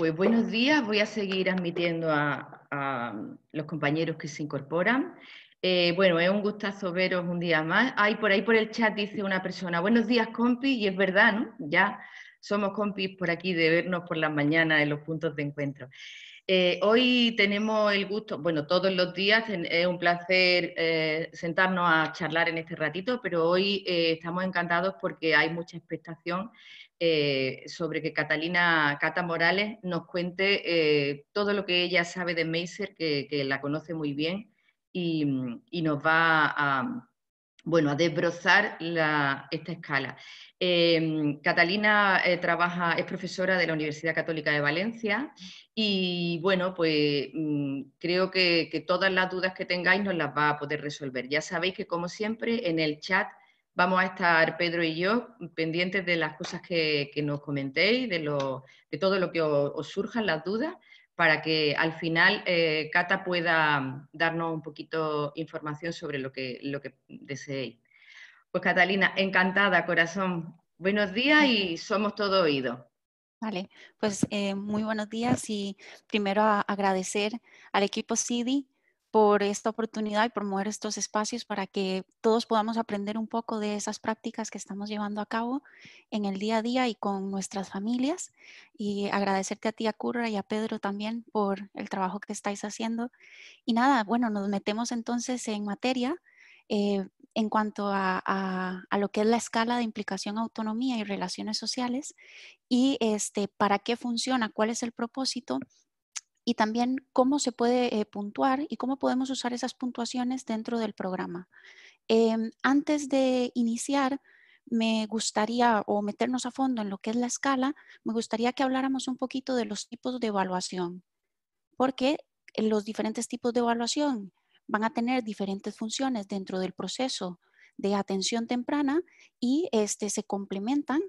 Pues buenos días, voy a seguir admitiendo a, los compañeros que se incorporan. Eh, bueno, es un gustazo veros un día más. Hay por ahí por el chat dice una persona, buenos días compis, y es verdad, ¿no? Ya somos compis por aquí de vernos por la mañana en los puntos de encuentro. Eh, hoy tenemos el gusto, bueno, todos los días es un placer eh, sentarnos a charlar en este ratito, pero hoy estamos encantados porque hay mucha expectación eh, sobre que Catalina Cata Morales nos cuente eh, todo lo que ella sabe de Meiser, que, la conoce muy bien, mm, y, nos va a, bueno, a desbrozar esta escala. Eh, Catalina trabaja, es profesora de la Universidad Católica de Valencia y bueno, pues mm, creo que, que, todas las dudas que tengáis nos las va a poder resolver. Ya sabéis que como siempre en el chat Vamos a estar Pedro y yo pendientes de las cosas que, nos comentéis, de, todo lo que os, surjan las dudas, para que al final eh, Cata pueda darnos un poquito información sobre lo que, deseéis. Pues Catalina, encantada, corazón. Buenos días y somos todo oído. Vale, pues eh, muy buenos días y primero agradecer al equipo CIDI por esta oportunidad y promover estos espacios para que todos podamos aprender un poco de esas prácticas que estamos llevando a cabo en el día a día y con nuestras familias. Y agradecerte a ti, a Curra y a Pedro también por el trabajo que estáis haciendo. Y nada, bueno, nos metemos entonces en materia. Eh, en cuanto a, a, lo que es la escala de implicación, autonomía y relaciones sociales y este, para qué funciona, cuál es el propósito y también cómo se puede eh, puntuar y cómo podemos usar esas puntuaciones dentro del programa. Em, antes de iniciar, me gustaría, o meternos a fondo en lo que es la escala, me gustaría que habláramos un poquito de los tipos de evaluación, porque los diferentes tipos de evaluación van a tener diferentes funciones dentro del proceso de atención temprana y este, se complementan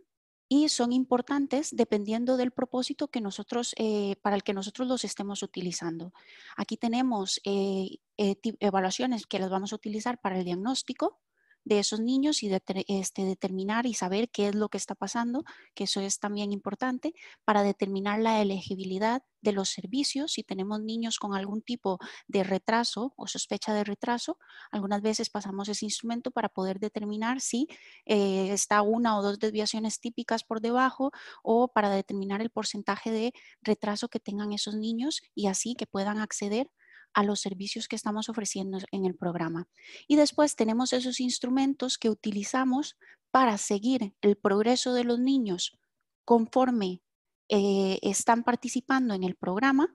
y son importantes dependiendo del propósito que nosotros, eh, para el que nosotros los estemos utilizando. Aquí tenemos eh, eh, evaluaciones que las vamos a utilizar para el diagnóstico, de esos niños y este, determinar y saber qué es lo que está pasando, que eso es también importante, para determinar la elegibilidad de los servicios. Si tenemos niños con algún tipo de retraso o sospecha de retraso, algunas veces pasamos ese instrumento para poder determinar si eh, está una o dos desviaciones típicas por debajo o para determinar el porcentaje de retraso que tengan esos niños y así que puedan acceder a los servicios que estamos ofreciendo en el programa. Y después tenemos esos instrumentos que utilizamos para seguir el progreso de los niños conforme eh, están participando en el programa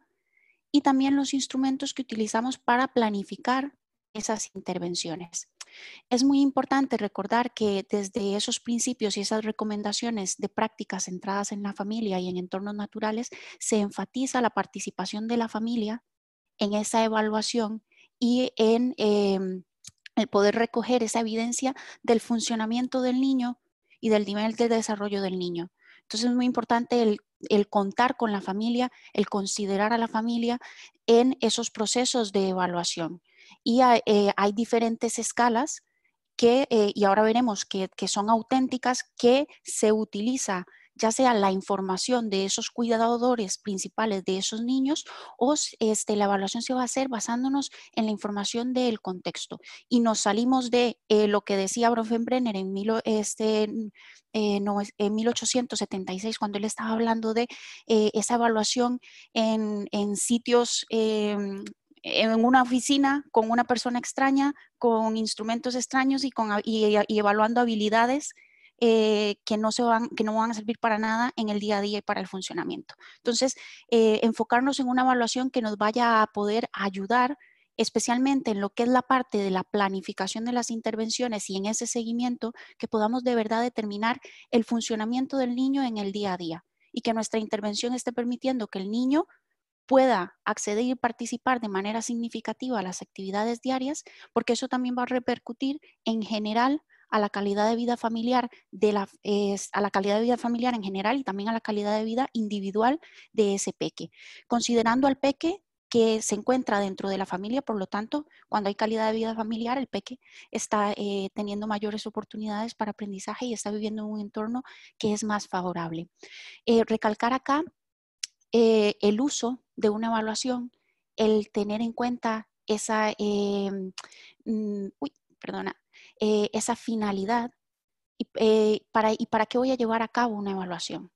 y también los instrumentos que utilizamos para planificar esas intervenciones. Es muy importante recordar que desde esos principios y esas recomendaciones de prácticas centradas en la familia y en entornos naturales, se enfatiza la participación de la familia en esa evaluación y en em, el poder recoger esa evidencia del funcionamiento del niño y del nivel de desarrollo del niño. Entonces es muy importante el, contar con la familia, el considerar a la familia en esos procesos de evaluación. Y hay, eh, diferentes escalas que, eh, y ahora veremos que, que son auténticas, que se utiliza ya sea la información de esos cuidadores principales de esos niños o este, la evaluación se va a hacer basándonos en la información del contexto y nos salimos de eh, lo que decía Brofenbrenner en, este, en 1876 eh, cuando él estaba hablando de eh, esa evaluación en, sitios em, en una oficina con una persona extraña, con instrumentos extraños y, y evaluando habilidades eh, que, no se van, que no van a servir para nada en el día a día y para el funcionamiento. Entonces, eh, enfocarnos en una evaluación que nos vaya a poder ayudar especialmente en lo que es la parte de la planificación de las intervenciones y en ese seguimiento, que podamos de verdad determinar el funcionamiento del niño en el día a día y que nuestra intervención esté permitiendo que el niño pueda acceder y participar de manera significativa a las actividades diarias, porque eso también va a repercutir en general a la calidad de vida familiar, de la, a la calidad de vida familiar en general y también a la calidad de vida individual de ese peque, considerando al peque que se encuentra dentro de la familia, por lo tanto, cuando hay calidad de vida familiar, el peque está eh, teniendo mayores oportunidades para aprendizaje y está viviendo en un entorno que es más favorable. Eh, recalcar acá eh, el uso de una evaluación, el tener en cuenta esa, em, mm, uy, perdona, eh, esa finalidad y, eh, para, y qué voy a llevar a cabo una evaluación.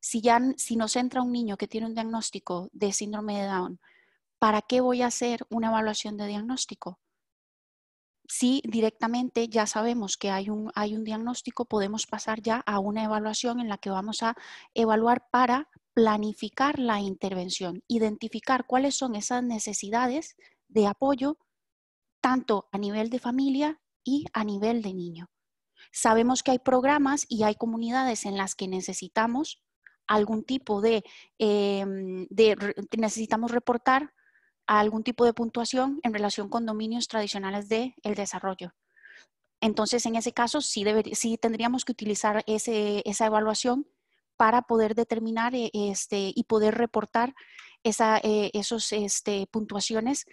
Si, ya, si nos entra un niño que tiene un diagnóstico de síndrome de Down, ¿para qué voy a hacer una evaluación de diagnóstico? Si directamente ya sabemos que hay un diagnóstico, podemos pasar ya a una evaluación en la que vamos a evaluar para planificar la intervención, identificar cuáles son esas necesidades de apoyo, tanto a nivel de familia y a nivel de niño. Sabemos que hay programas y hay comunidades en las que necesitamos algún tipo de, em, necesitamos reportar algún tipo de puntuación en relación con dominios tradicionales del desarrollo. Entonces, en ese caso, sí, tendríamos que utilizar esa evaluación para poder determinar eh, este, y poder reportar esas eh, este, puntuaciones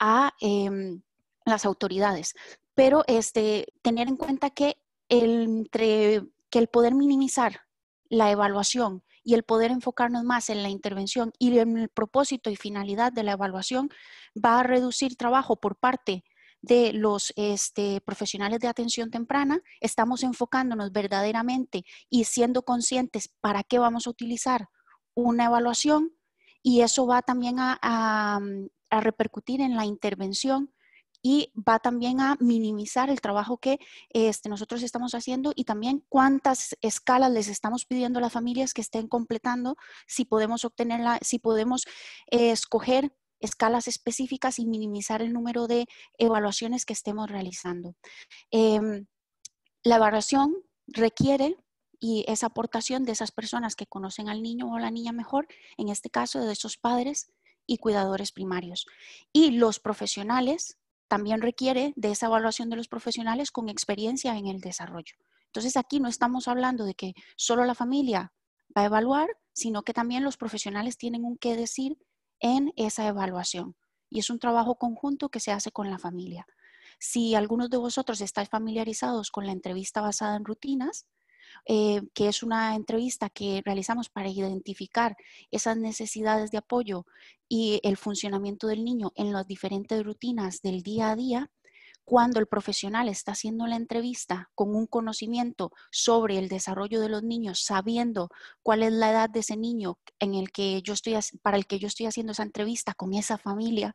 a em, las autoridades pero este, tener en cuenta que el, que el poder minimizar la evaluación y el poder enfocarnos más en la intervención y en el propósito y finalidad de la evaluación va a reducir trabajo por parte de los este, profesionales de atención temprana, estamos enfocándonos verdaderamente y siendo conscientes para qué vamos a utilizar una evaluación y eso va también a, a repercutir en la intervención y va también a minimizar el trabajo que este, nosotros estamos haciendo y también cuántas escalas les estamos pidiendo a las familias que estén completando, si podemos obtenerla, si podemos eh, escoger escalas específicas y minimizar el número de evaluaciones que estemos realizando. Em, la evaluación requiere y es aportación de esas personas que conocen al niño o la niña mejor, en este caso de esos padres y cuidadores primarios. Y los profesionales también requiere de esa evaluación de los profesionales con experiencia en el desarrollo. Entonces aquí no estamos hablando de que solo la familia va a evaluar, sino que también los profesionales tienen un qué decir en esa evaluación. Y es un trabajo conjunto que se hace con la familia. Si algunos de vosotros estáis familiarizados con la entrevista basada en rutinas, eh, que es una entrevista que realizamos para identificar esas necesidades de apoyo y el funcionamiento del niño en las diferentes rutinas del día a día, cuando el profesional está haciendo la entrevista con un conocimiento sobre el desarrollo de los niños, sabiendo cuál es la edad de ese niño en el que yo para el que yo estoy haciendo esa entrevista con esa familia,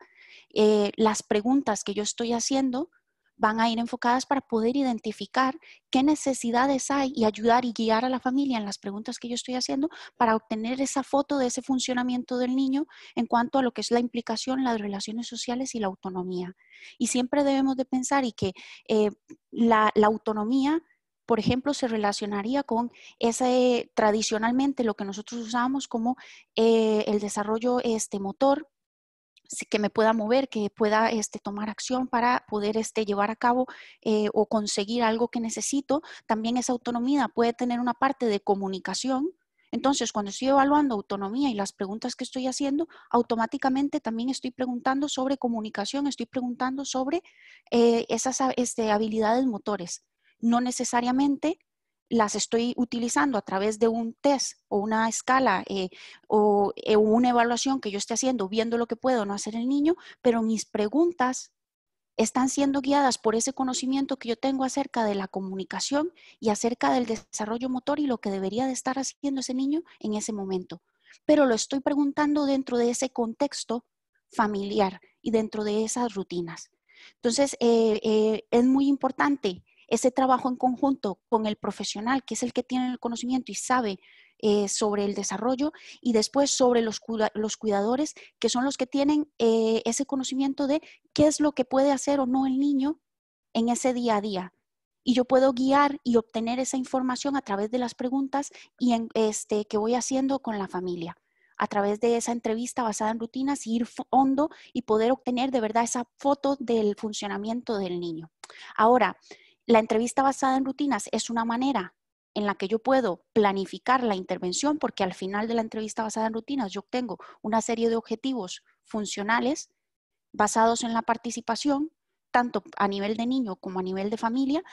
eh, las preguntas que yo estoy haciendo van a ir enfocadas para poder identificar qué necesidades hay y ayudar y guiar a la familia en las preguntas que yo estoy haciendo para obtener esa foto de ese funcionamiento del niño en cuanto a lo que es la implicación, las relaciones sociales y la autonomía. Y siempre debemos de pensar y que eh, la, autonomía por ejemplo, se relacionaría con ese tradicionalmente lo que nosotros usamos como eh, el desarrollo este, motor, que me pueda mover, que pueda este, tomar acción para poder este, llevar a cabo eh, o conseguir algo que necesito. También esa autonomía puede tener una parte de comunicación. Entonces, cuando estoy evaluando autonomía y las preguntas que estoy haciendo, automáticamente también estoy preguntando sobre comunicación, estoy preguntando sobre eh, esas este, habilidades motores. No necesariamente las estoy utilizando a través de un test o una escala eh, eh, o una evaluación que yo esté haciendo, viendo lo que puedo no hacer el niño, pero mis preguntas están siendo guiadas por ese conocimiento que yo tengo acerca de la comunicación y acerca del desarrollo motor y lo que debería de estar haciendo ese niño en ese momento. Pero lo estoy preguntando dentro de ese contexto familiar y dentro de esas rutinas. Entonces, eh, es muy importante ese trabajo en conjunto con el profesional, que es el que tiene el conocimiento y sabe eh, sobre el desarrollo, y después sobre los, los cuidadores, que son los que tienen eh, ese conocimiento de qué es lo que puede hacer o no el niño en ese día a día. Y yo puedo guiar y obtener esa información a través de las preguntas y este, que voy haciendo con la familia a través de esa entrevista basada en rutinas y ir hondo y poder obtener de verdad esa foto del funcionamiento del niño. Ahora, la entrevista basada en rutinas es una manera en la que yo puedo planificar la intervención porque al final de la entrevista basada en rutinas yo tengo una serie de objetivos funcionales basados en la participación, tanto a nivel de niño como a nivel de familia,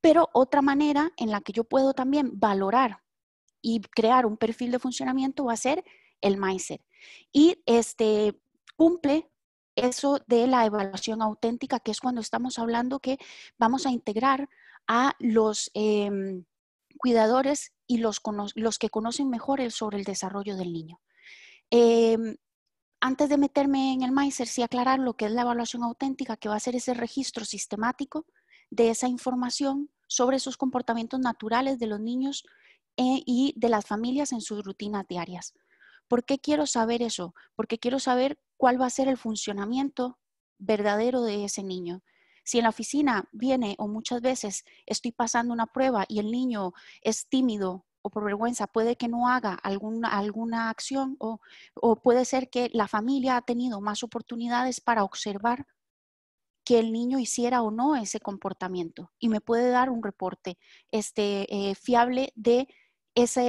pero otra manera en la que yo puedo también valorar y crear un perfil de funcionamiento va a ser el mindset. Y este cumple eso de la evaluación auténtica, que es cuando estamos hablando que vamos a integrar a los em, cuidadores y los, que conocen mejor sobre el desarrollo del niño. Em, antes de meterme en el MICER, sí aclarar lo que es la evaluación auténtica, que va a ser ese registro sistemático de esa información sobre esos comportamientos naturales de los niños eh, y de las familias en sus rutinas diarias. ¿Por qué quiero saber eso? Porque quiero saber cuál va a ser el funcionamiento verdadero de ese niño. Si en la oficina viene o muchas veces estoy pasando una prueba y el niño es tímido o por vergüenza puede que no haga alguna, alguna acción o, puede ser que la familia ha tenido más oportunidades para observar que el niño hiciera o no ese comportamiento y me puede dar un reporte este, eh, fiable de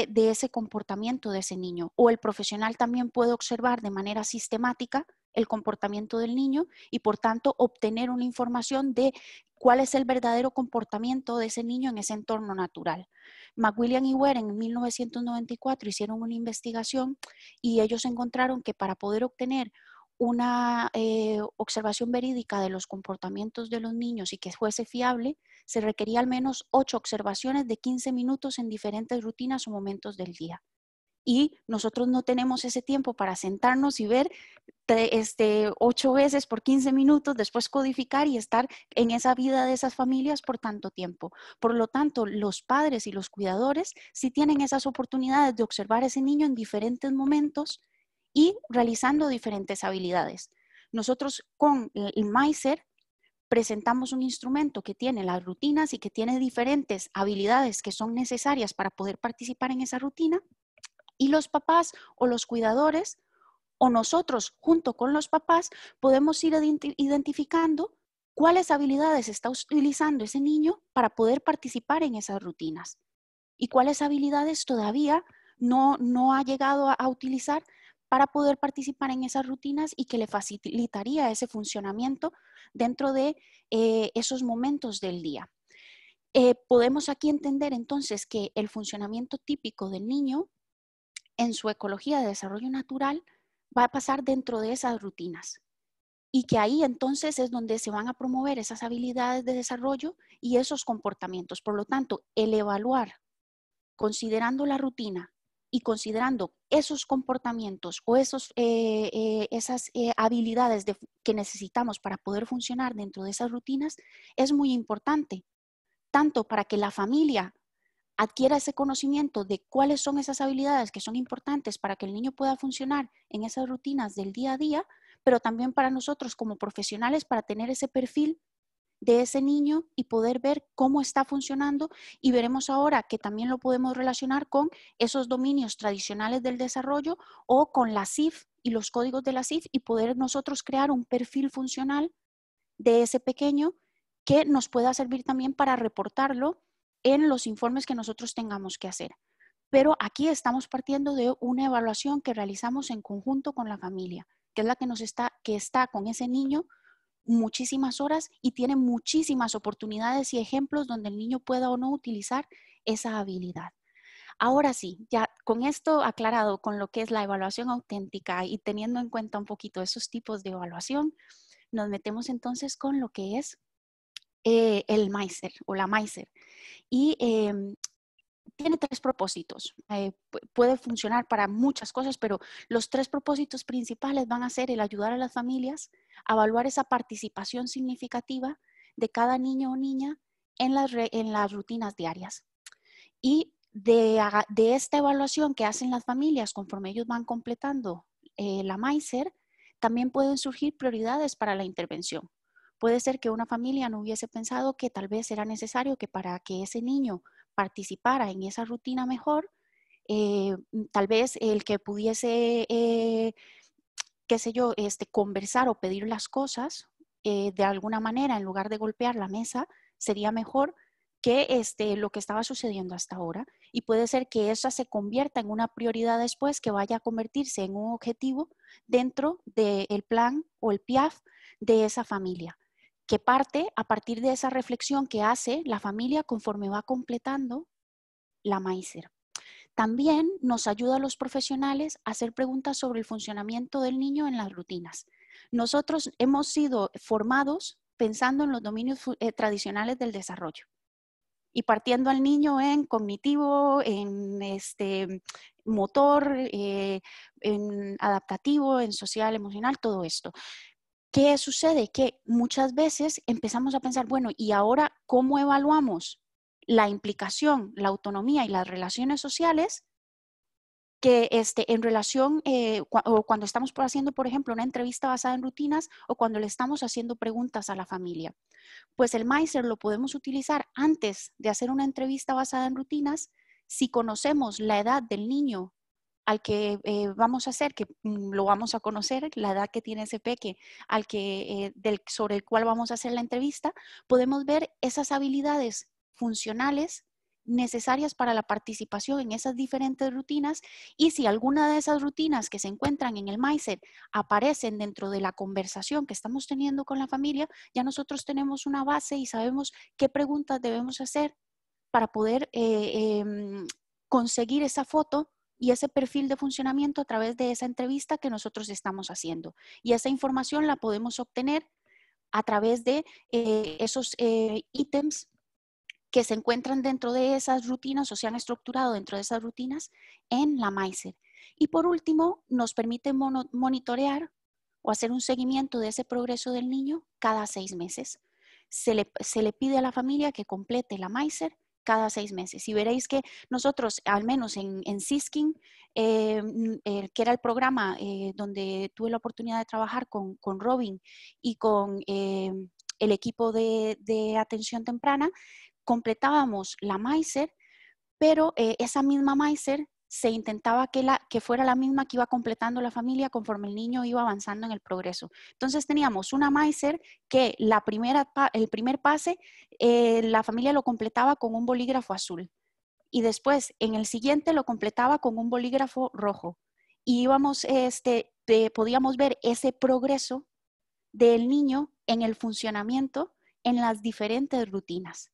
de ese comportamiento de ese niño. O el profesional también puede observar de manera sistemática el comportamiento del niño y por tanto obtener una información de cuál es el verdadero comportamiento de ese niño en ese entorno natural. McWilliam y Ware en 1994 hicieron una investigación y ellos encontraron que para poder obtener una eh, observación verídica de los comportamientos de los niños y que fuese fiable, se requería al menos ocho observaciones de 15 minutos en diferentes rutinas o momentos del día. Y nosotros no tenemos ese tiempo para sentarnos y ver este, ocho veces por 15 minutos, después codificar y estar en esa vida de esas familias por tanto tiempo. Por lo tanto, los padres y los cuidadores si tienen esas oportunidades de observar a ese niño en diferentes momentos y realizando diferentes habilidades. Nosotros con el MISER presentamos un instrumento que tiene las rutinas y que tiene diferentes habilidades que son necesarias para poder participar en esa rutina y los papás o los cuidadores o nosotros junto con los papás podemos ir identificando cuáles habilidades está utilizando ese niño para poder participar en esas rutinas y cuáles habilidades todavía no, ha llegado a utilizar para poder participar en esas rutinas y que le facilitaría ese funcionamiento dentro de eh, esos momentos del día. Eh, podemos aquí entender entonces que el funcionamiento típico del niño en su ecología de desarrollo natural va a pasar dentro de esas rutinas y que ahí entonces es donde se van a promover esas habilidades de desarrollo y esos comportamientos. Por lo tanto, el evaluar considerando la rutina y considerando esos comportamientos o esos, eh, eh, esas eh, habilidades que necesitamos para poder funcionar dentro de esas rutinas, es muy importante, tanto para que la familia adquiera ese conocimiento de cuáles son esas habilidades que son importantes para que el niño pueda funcionar en esas rutinas del día a día, pero también para nosotros como profesionales para tener ese perfil de ese niño y poder ver cómo está funcionando y veremos ahora que también lo podemos relacionar con esos dominios tradicionales del desarrollo o con la CIF y los códigos de la CIF y poder nosotros crear un perfil funcional de ese pequeño que nos pueda servir también para reportarlo en los informes que nosotros tengamos que hacer. Pero aquí estamos partiendo de una evaluación que realizamos en conjunto con la familia, que es la que nos está que está con ese niño muchísimas horas y tiene muchísimas oportunidades y ejemplos donde el niño pueda o no utilizar esa habilidad. Ahora sí, ya con esto aclarado, con lo que es la evaluación auténtica y teniendo en cuenta un poquito esos tipos de evaluación, nos metemos entonces con lo que es eh, el Meiser o la Meiser. Y em, tiene tres propósitos. Eh, puede funcionar para muchas cosas, pero los tres propósitos principales van a ser el ayudar a las familias a evaluar esa participación significativa de cada niño o niña en las, rutinas diarias. Y de, esta evaluación que hacen las familias conforme ellos van completando eh, la MICER, también pueden surgir prioridades para la intervención. Puede ser que una familia no hubiese pensado que tal vez era necesario que para que ese niño participara en esa rutina mejor, eh, mm, tal vez el que pudiese, eh, qué sé yo, este, conversar o pedir las cosas eh, de alguna manera en lugar de golpear la mesa sería mejor que este, lo que estaba sucediendo hasta ahora y puede ser que esa se convierta en una prioridad después que vaya a convertirse en un objetivo dentro del plan o el PIAF de esa familia que parte a partir de esa reflexión que hace la familia conforme va completando la MAISER. También nos ayuda a los profesionales a hacer preguntas sobre el funcionamiento del niño en las rutinas. Nosotros hemos sido formados pensando en los dominios eh, tradicionales del desarrollo y partiendo al niño en cognitivo, en este motor, eh, en adaptativo, en social, emocional, todo esto. ¿Qué sucede? Que muchas veces empezamos a pensar, bueno, ¿y ahora cómo evaluamos la implicación, la autonomía y las relaciones sociales que este, en relación eh, o cuando estamos haciendo, por ejemplo, una entrevista basada en rutinas o cuando le estamos haciendo preguntas a la familia. Pues el MICER lo podemos utilizar antes de hacer una entrevista basada en rutinas si conocemos la edad del niño al que eh, vamos a hacer, que mm, lo vamos a conocer, la edad que tiene ese peque, al que, eh, sobre el cual vamos a hacer la entrevista, podemos ver esas habilidades funcionales necesarias para la participación en esas diferentes rutinas y si alguna de esas rutinas que se encuentran en el mindset aparecen dentro de la conversación que estamos teniendo con la familia, ya nosotros tenemos una base y sabemos qué preguntas debemos hacer para poder eh, em, conseguir esa foto y ese perfil de funcionamiento a través de esa entrevista que nosotros estamos haciendo. Y esa información la podemos obtener a través de eh, esos eh, ítems que se encuentran dentro de esas rutinas o se han estructurado dentro de esas rutinas en la MICER. Y por último, nos permite monitorear o hacer un seguimiento de ese progreso del niño cada seis meses. Se le, se le pide a la familia que complete la MICER cada seis meses. Y veréis que nosotros, al menos en, Siskin, eh, que era el programa eh, donde tuve la oportunidad de trabajar con, Robin y con eh, el equipo de, atención temprana, completábamos la Maiser, pero esa misma Maiser se intentaba que, que fuera la misma que iba completando la familia conforme el niño iba avanzando en el progreso. Entonces teníamos una Meiser que la primera, el primer pase eh, la familia lo completaba con un bolígrafo azul y después en el siguiente lo completaba con un bolígrafo rojo y íbamos, este, eh, podíamos ver ese progreso del niño en el funcionamiento en las diferentes rutinas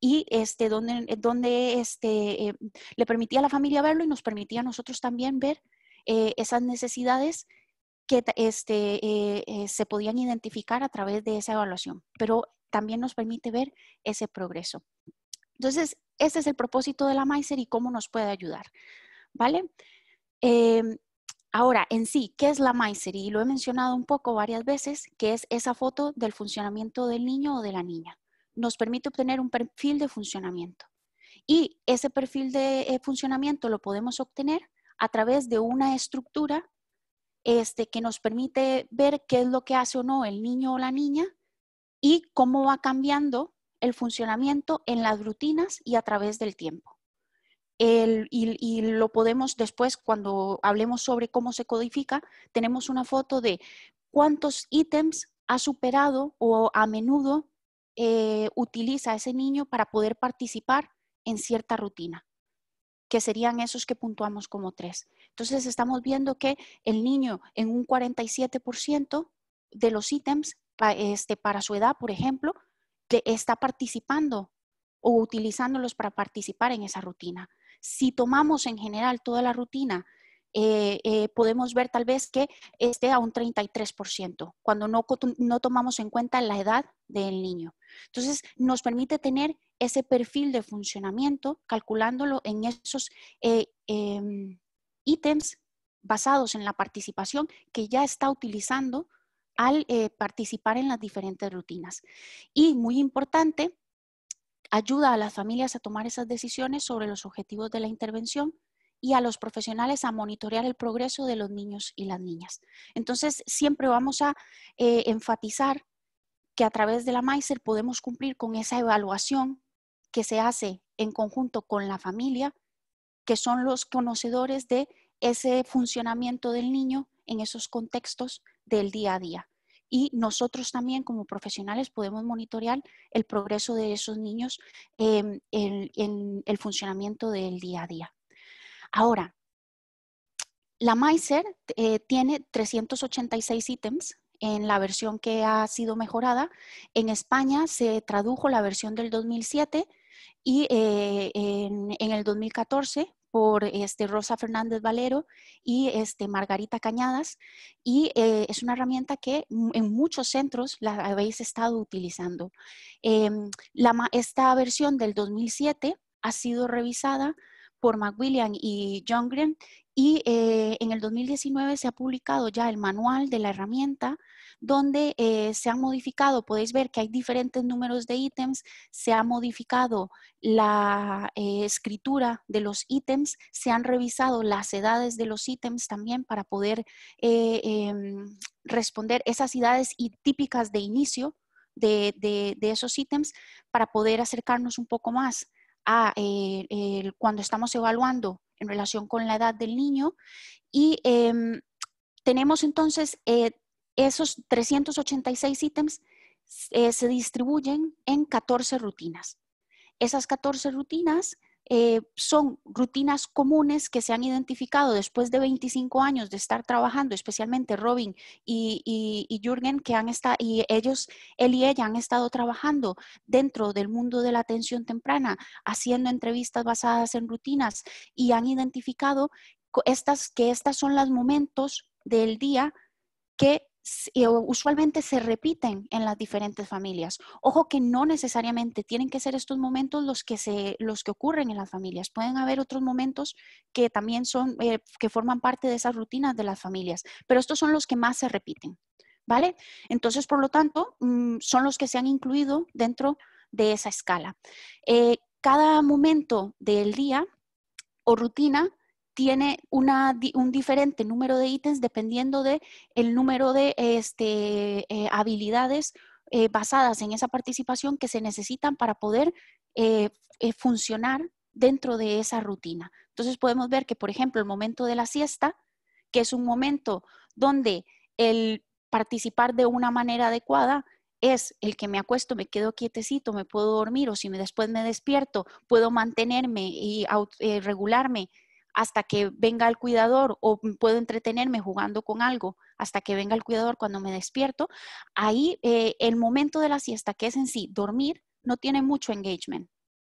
y este, donde, donde este, eh, le permitía a la familia verlo y nos permitía a nosotros también ver eh, esas necesidades que este, eh, se podían identificar a través de esa evaluación, pero también nos permite ver ese progreso. Entonces, ese es el propósito de la MICER y cómo nos puede ayudar, ¿vale? Em, ahora, en sí, ¿qué es la MICER? Y lo he mencionado un poco varias veces, que es esa foto del funcionamiento del niño o de la niña nos permite obtener un perfil de funcionamiento. Y ese perfil de eh, funcionamiento lo podemos obtener a través de una estructura este, que nos permite ver qué es lo que hace o no el niño o la niña y cómo va cambiando el funcionamiento en las rutinas y a través del tiempo. y, lo podemos después, cuando hablemos sobre cómo se codifica, tenemos una foto de cuántos ítems ha superado o a menudo eh, utiliza ese niño para poder participar en cierta rutina, que serían esos que puntuamos como tres. Entonces estamos viendo que el niño en un 47% de los ítems este, para su edad, por ejemplo, que está participando o utilizándolos para participar en esa rutina. Si tomamos en general toda la rutina eh, eh, podemos ver tal vez que esté a un 33%, cuando no, no tomamos en cuenta la edad del niño. Entonces, nos permite tener ese perfil de funcionamiento calculándolo en esos eh, em, ítems basados en la participación que ya está utilizando al participar en las diferentes rutinas. Y muy importante, ayuda a las familias a tomar esas decisiones sobre los objetivos de la intervención, y a los profesionales a monitorear el progreso de los niños y las niñas. Entonces, siempre vamos a eh, enfatizar que a través de la MAISER podemos cumplir con esa evaluación que se hace en conjunto con la familia, que son los conocedores de ese funcionamiento del niño en esos contextos del día a día. Y nosotros también como profesionales podemos monitorear el progreso de esos niños em, en el funcionamiento del día a día. Ahora, la Miser eh, tiene 386 ítems en la versión que ha sido mejorada. En España se tradujo la versión del 2007 y eh, en, el 2014 por este, Rosa Fernández Valero y este, Margarita Cañadas. Y eh, es una herramienta que en muchos centros la habéis estado utilizando. Em, esta versión del 2007 ha sido revisada por McWilliam y John Green y eh, en el 2019 se ha publicado ya el manual de la herramienta donde eh, se han modificado, podéis ver que hay diferentes números de ítems, se ha modificado la eh, escritura de los ítems, se han revisado las edades de los ítems también para poder em, responder esas edades y típicas de inicio de, de, de esos ítems para poder acercarnos un poco más eh, cuando estamos evaluando en relación con la edad del niño y em, tenemos entonces eh, esos 386 ítems eh, se distribuyen en 14 rutinas. Esas 14 rutinas eh, son rutinas comunes que se han identificado después de 25 años de estar trabajando, especialmente Robin y, Jürgen, que han estado, y ellos, él y ella han estado trabajando dentro del mundo de la atención temprana, haciendo entrevistas basadas en rutinas y han identificado estas, que estas son los momentos del día que usualmente se repiten en las diferentes familias. Ojo que no necesariamente tienen que ser estos momentos los que, se, los que ocurren en las familias. Pueden haber otros momentos que también son, eh, que forman parte de esas rutinas de las familias, pero estos son los que más se repiten, ¿vale? Entonces, por lo tanto, mm, son los que se han incluido dentro de esa escala. Eh, cada momento del día o rutina tiene un diferente número de ítems dependiendo de el número de este, eh, habilidades eh, basadas en esa participación que se necesitan para poder eh, funcionar dentro de esa rutina. Entonces podemos ver que, por ejemplo, el momento de la siesta, que es un momento donde el participar de una manera adecuada es el que me acuesto, me quedo quietecito, me puedo dormir o si después me despierto, puedo mantenerme y regularme hasta que venga el cuidador o puedo entretenerme jugando con algo hasta que venga el cuidador cuando me despierto, ahí eh, el momento de la siesta, que es en sí dormir, no tiene mucho engagement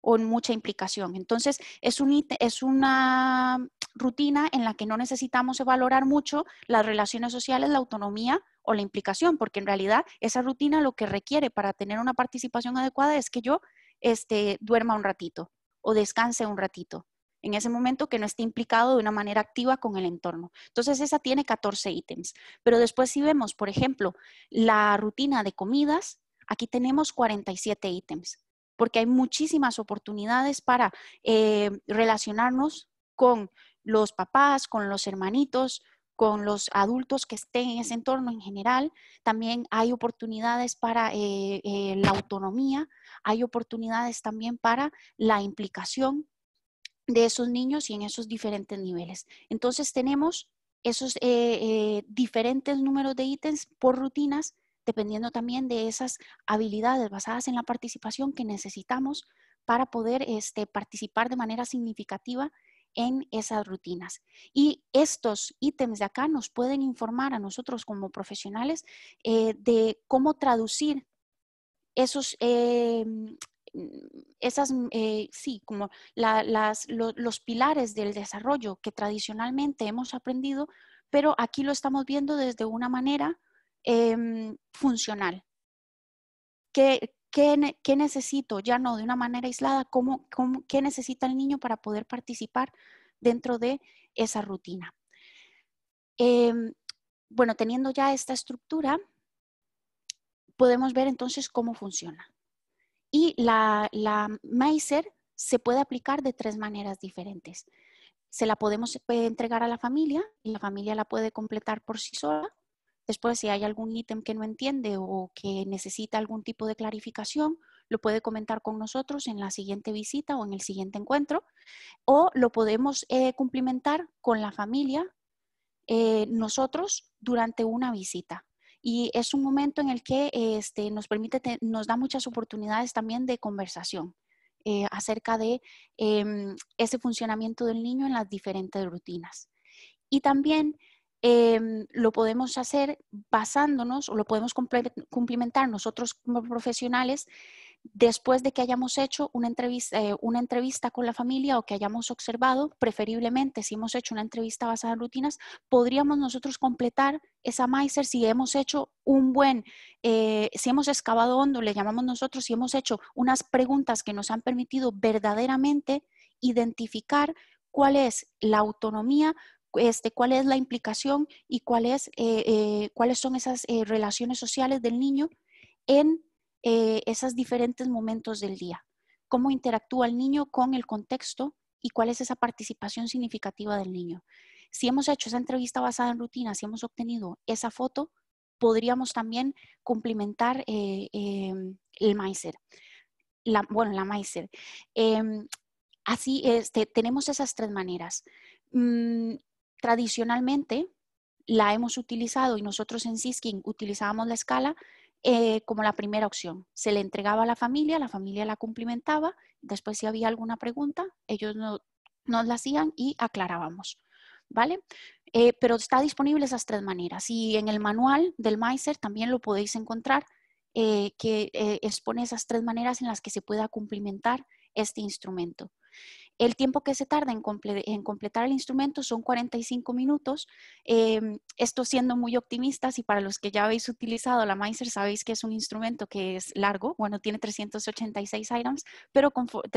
o mucha implicación. Entonces, es, una mm, rutina en la que no necesitamos valorar mucho las relaciones sociales, la autonomía o la implicación, porque en realidad esa rutina lo que requiere para tener una participación adecuada es que yo este, duerma un ratito o descanse un ratito en ese momento que no esté implicado de una manera activa con el entorno. Entonces, esa tiene 14 ítems. Pero después si vemos, por ejemplo, la rutina de comidas, aquí tenemos 47 ítems, porque hay muchísimas oportunidades para eh, relacionarnos con los papás, con los hermanitos, con los adultos que estén en ese entorno en general. También hay oportunidades para eh, eh, la autonomía, hay oportunidades también para la implicación de esos niños y en esos diferentes niveles. Entonces tenemos esos eh, eh, diferentes números de ítems por rutinas, dependiendo también de esas habilidades basadas en la participación que necesitamos para poder este, participar de manera significativa en esas rutinas. Y estos ítems de acá nos pueden informar a nosotros como profesionales eh, de cómo traducir esos, em, esas, mm, eh, sí, como los pilares del desarrollo que tradicionalmente hemos aprendido, pero aquí lo estamos viendo desde una manera em, funcional. ¿Qué, necesito? Ya no de una manera aislada, qué necesita el niño para poder participar dentro de esa rutina? Em, bueno, teniendo ya esta estructura, podemos ver entonces cómo funciona. Y la, la se puede aplicar de tres maneras diferentes. Se la podemos entregar a la familia y la familia la puede completar por sí sola. Después, si hay algún ítem que no entiende o que necesita algún tipo de clarificación, lo puede comentar con nosotros en la siguiente visita o en el siguiente encuentro, o lo podemos eh, cumplimentar con la familia, eh, nosotros, durante una visita y es un momento en el que este, nos permite, nos da muchas oportunidades también de conversación. Eh, acerca de em, ese funcionamiento del niño en las diferentes rutinas. Y también em, lo podemos hacer basándonos o lo podemos cumplimentar nosotros como profesionales después de que hayamos hecho una entrevista, eh, una entrevista con la familia o que hayamos observado, preferiblemente si hemos hecho una entrevista basada en rutinas, podríamos nosotros completar esa MICER si hemos hecho un buen, eh, si hemos excavado hondo, le llamamos nosotros, si hemos hecho unas preguntas que nos han permitido verdaderamente identificar cuál es la autonomía, este, cuál es la implicación y cuál es, eh, cuáles son esas relaciones sociales del niño en eh, esos diferentes momentos del día, cómo interactúa el niño con el contexto y cuál es esa participación significativa del niño. Si hemos hecho esa entrevista basada en rutina, si hemos obtenido esa foto, podríamos también complementar eh, em, el MICER. bueno, la MICER. Em, así, este, tenemos esas tres maneras. Mm, tradicionalmente la hemos utilizado y nosotros en Siskin utilizábamos la escala eh, como la primera opción. Se le entregaba a la familia, la familia la cumplimentaba, después si había alguna pregunta, ellos nos la hacían y aclarábamos. ¿Vale? Eh, pero está disponible esas tres maneras. Y en el manual del Meiser también lo podéis encontrar, eh, que expone esas tres maneras en las que se pueda cumplimentar este instrumento. El tiempo que se tarda en, completar el instrumento son 45 minutos. Em, esto siendo muy optimistas y para los que ya habéis utilizado la Meiser sabéis que es un instrumento que es largo, bueno, tiene 386 items, pero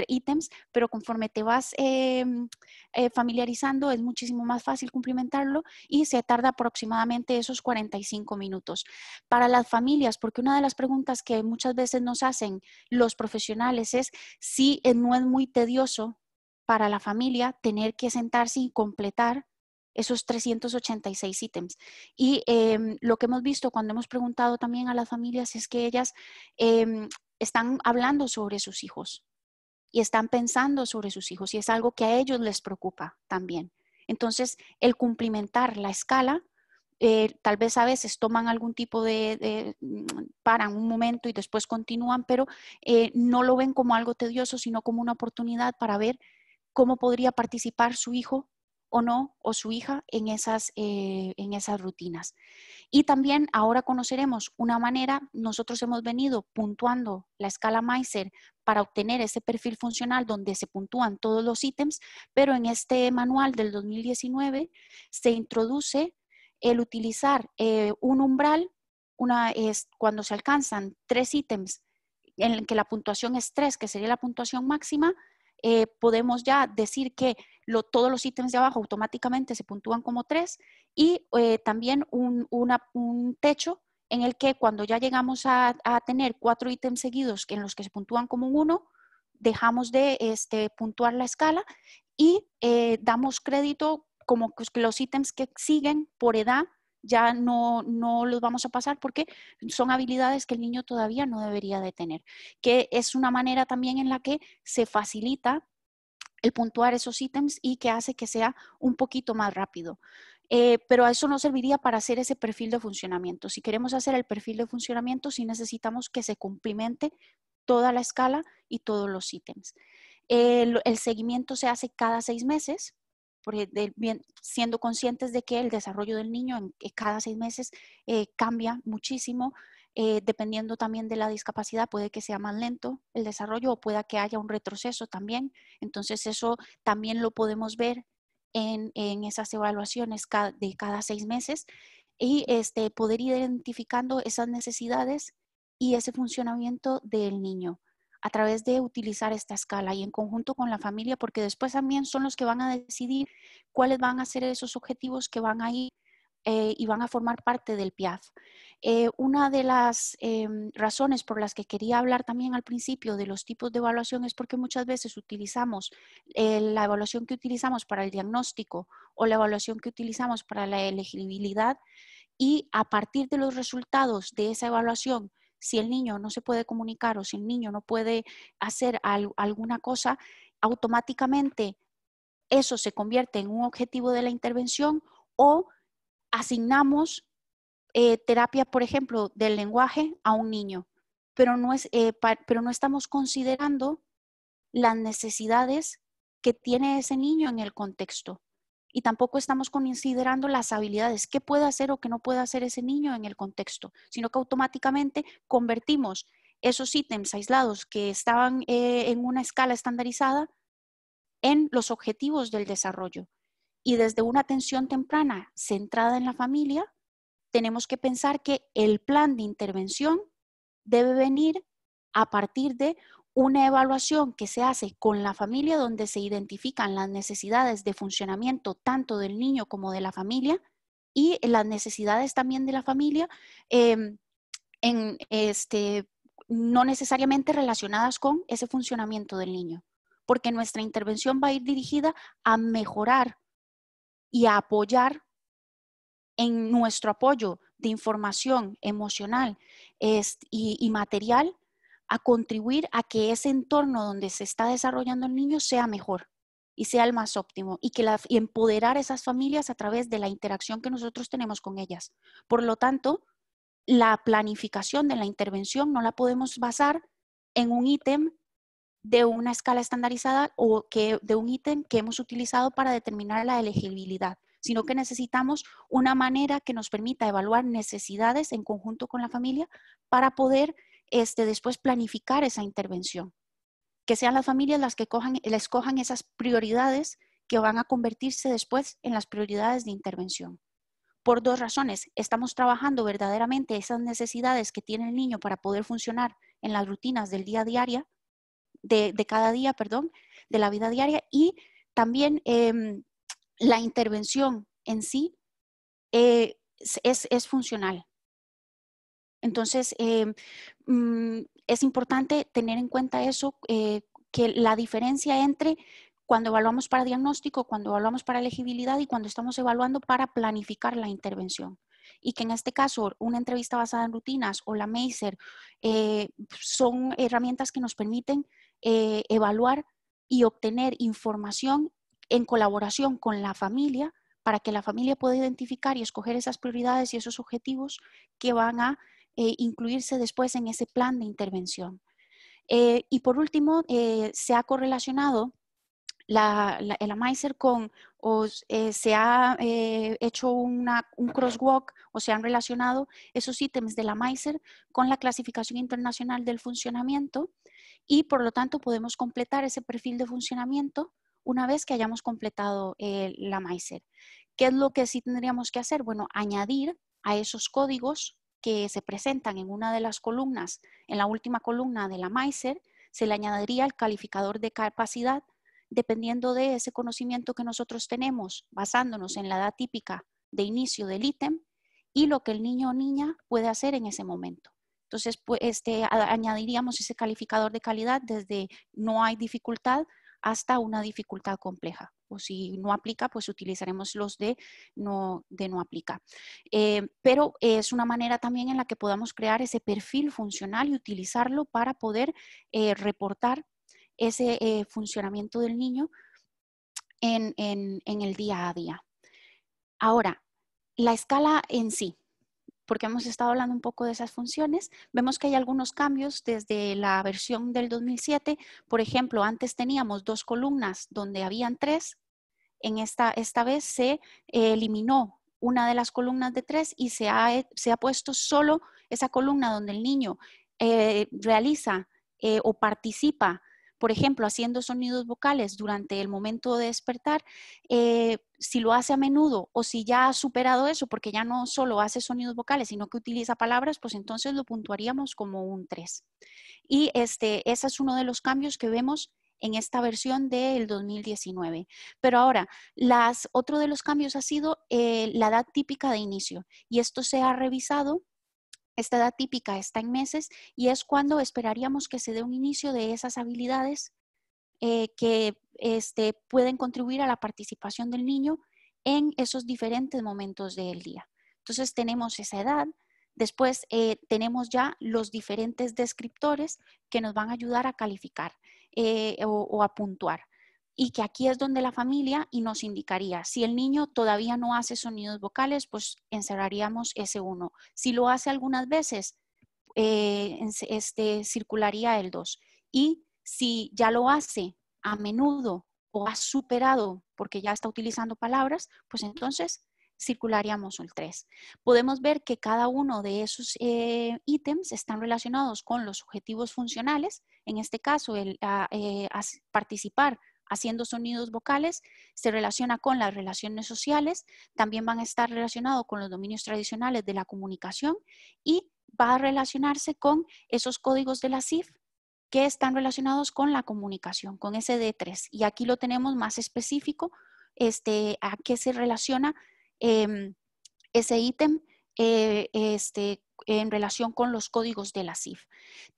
ítems, pero conforme te vas em, eh, familiarizando es muchísimo más fácil cumplimentarlo y se tarda aproximadamente esos 45 minutos. Para las familias, porque una de las preguntas que muchas veces nos hacen los profesionales es si no es muy tedioso para la familia tener que sentarse y completar esos 386 ítems. Y em, lo que hemos visto cuando hemos preguntado también a las familias es que ellas em, están hablando sobre sus hijos y están pensando sobre sus hijos y es algo que a ellos les preocupa también. Entonces, el cumplimentar la escala, eh, tal vez a veces toman algún tipo de, de, mm, paran un momento y después continúan, pero eh, no lo ven como algo tedioso, sino como una oportunidad para ver cómo podría participar su hijo o no, o su hija en esas, eh, en esas rutinas. Y también ahora conoceremos una manera, nosotros hemos venido puntuando la escala Meiser para obtener ese perfil funcional donde se puntúan todos los ítems, pero en este manual del 2019 se introduce el utilizar eh, un umbral, una, es, cuando se alcanzan tres ítems en el que la puntuación es tres, que sería la puntuación máxima, eh, podemos ya decir que lo, todos los ítems de abajo automáticamente se puntúan como tres y eh, también un, techo en el que cuando ya llegamos a, tener cuatro ítems seguidos en los que se puntúan como un dejamos de este, puntuar la escala y eh, damos crédito como que los ítems que siguen por edad ya no, no los vamos a pasar porque son habilidades que el niño todavía no debería de tener, que es una manera también en la que se facilita el puntuar esos ítems y que hace que sea un poquito más rápido. Eh, pero eso no serviría para hacer ese perfil de funcionamiento. Si queremos hacer el perfil de funcionamiento, sí necesitamos que se cumplimente toda la escala y todos los ítems. el seguimiento se hace cada seis meses porque siendo conscientes de que el desarrollo del niño en, eh, cada seis meses eh, cambia muchísimo, eh, dependiendo también de la discapacidad, puede que sea más lento el desarrollo o pueda que haya un retroceso también. Entonces eso también lo podemos ver en, esas evaluaciones de cada seis meses y este, poder ir identificando esas necesidades y ese funcionamiento del niño a través de utilizar esta escala y en conjunto con la familia, porque después también son los que van a decidir cuáles van a ser esos objetivos que van a ir eh, y van a formar parte del PIAF. Eh, una de las em, razones por las que quería hablar también al principio de los tipos de evaluación es porque muchas veces utilizamos eh, la evaluación que utilizamos para el diagnóstico o la evaluación que utilizamos para la elegibilidad y a partir de los resultados de esa evaluación si el niño no se puede comunicar o si el niño no puede hacer alguna cosa, automáticamente eso se convierte en un objetivo de la intervención o asignamos eh, terapia, por ejemplo, del lenguaje a un niño, pero no, es, eh, pero no estamos considerando las necesidades que tiene ese niño en el contexto y tampoco estamos considerando las habilidades, qué puede hacer o qué no puede hacer ese niño en el contexto, sino que automáticamente convertimos esos ítems aislados que estaban eh, en una escala estandarizada en los objetivos del desarrollo. Y desde una atención temprana centrada en la familia, tenemos que pensar que el plan de intervención debe venir a partir de una evaluación que se hace con la familia donde se identifican las necesidades de funcionamiento tanto del niño como de la familia y las necesidades también de la familia em, este, no necesariamente relacionadas con ese funcionamiento del niño, porque nuestra intervención va a ir dirigida a mejorar y a apoyar en nuestro apoyo de información emocional este, y material a contribuir a que ese entorno donde se está desarrollando el niño sea mejor y sea el más óptimo y que la, empoderar esas familias a través de la interacción que nosotros tenemos con ellas. Por lo tanto, la planificación de la intervención no la podemos basar en un ítem de una escala estandarizada o que, de un ítem que hemos utilizado para determinar la elegibilidad, sino que necesitamos una manera que nos permita evaluar necesidades en conjunto con la familia para poder después planificar esa intervención. Que sean las familias las que cojan, les cojan esas prioridades que van a convertirse después en las prioridades de intervención. Por dos razones, estamos trabajando verdaderamente esas necesidades que tiene el niño para poder funcionar en las rutinas del día diaria, de, de cada día, perdón, de la vida diaria y también em, la intervención en sí eh, es funcional entonces, em, mm, es importante tener en cuenta eso, eh, que la diferencia entre cuando evaluamos para diagnóstico, cuando evaluamos para elegibilidad y cuando estamos evaluando para planificar la intervención. Y que en este caso una entrevista basada en rutinas o la MACER eh, son herramientas que nos permiten eh, evaluar y obtener información en colaboración con la familia para que la familia pueda identificar y escoger esas prioridades y esos objetivos que van a eh, incluirse después en ese plan de intervención. Eh, y por último, eh, se ha correlacionado la, la, el con, o se ha hecho un crosswalk o se han relacionado esos ítems del AMICER con la clasificación internacional del funcionamiento y por lo tanto podemos completar ese perfil de funcionamiento una vez que hayamos completado la MICER. ¿Qué es lo que sí tendríamos que hacer? Bueno, añadir a esos códigos que se presentan en una de las columnas, en la última columna de la MISER, se le añadiría el calificador de capacidad dependiendo de ese conocimiento que nosotros tenemos, basándonos en la edad típica de inicio del ítem y lo que el niño o niña puede hacer en ese momento. Entonces, pues, este, añadiríamos ese calificador de calidad desde no hay dificultad hasta una dificultad compleja. O si no aplica, pues utilizaremos los de no, de no aplica. Eh, pero es una manera también en la que podamos crear ese perfil funcional y utilizarlo para poder eh, reportar ese eh, funcionamiento del niño en el día a día. Ahora, la escala en sí, porque hemos estado hablando un poco de esas funciones, vemos que hay algunos cambios desde la versión del 2007. Por ejemplo, antes teníamos dos columnas donde habían tres. En esta, esta vez se eh, eliminó una de las columnas de tres y se ha, eh, puesto solo esa columna donde el niño eh, realiza o participa por ejemplo, haciendo sonidos vocales durante el momento de despertar, eh, si lo hace a menudo o si ya ha superado eso, porque ya no solo hace sonidos vocales, sino que utiliza palabras, pues entonces lo puntuaríamos como un 3. Y este, ese es uno de los cambios que vemos en esta versión del 2019. Pero ahora, las, otro de los cambios ha sido eh, la edad típica de inicio y esto se ha revisado esta edad típica está en meses y es cuando esperaríamos que se dé un inicio de esas habilidades eh, que este, pueden contribuir a la participación del niño en esos diferentes momentos del día. Entonces tenemos esa edad, después eh, tenemos ya los diferentes descriptores que nos van a ayudar a calificar eh, o a puntuar y que aquí es donde la familia y nos indicaría, si el niño todavía no hace sonidos vocales, pues encerraríamos ese uno. Si lo hace algunas veces, eh, este, circularía el 2. Y si ya lo hace a menudo o ha superado porque ya está utilizando palabras, pues entonces circularíamos el 3. Podemos ver que cada uno de esos eh, ítems están relacionados con los objetivos funcionales, en este caso el ah, eh, participar haciendo sonidos vocales, se relaciona con las relaciones sociales, también van a estar relacionados con los dominios tradicionales de la comunicación y va a relacionarse con esos códigos de la CIF que están relacionados con la comunicación, con ese D3. Y aquí lo tenemos más específico, este, a qué se relaciona em, ese ítem, eh, este, en relación con los códigos de la CIF.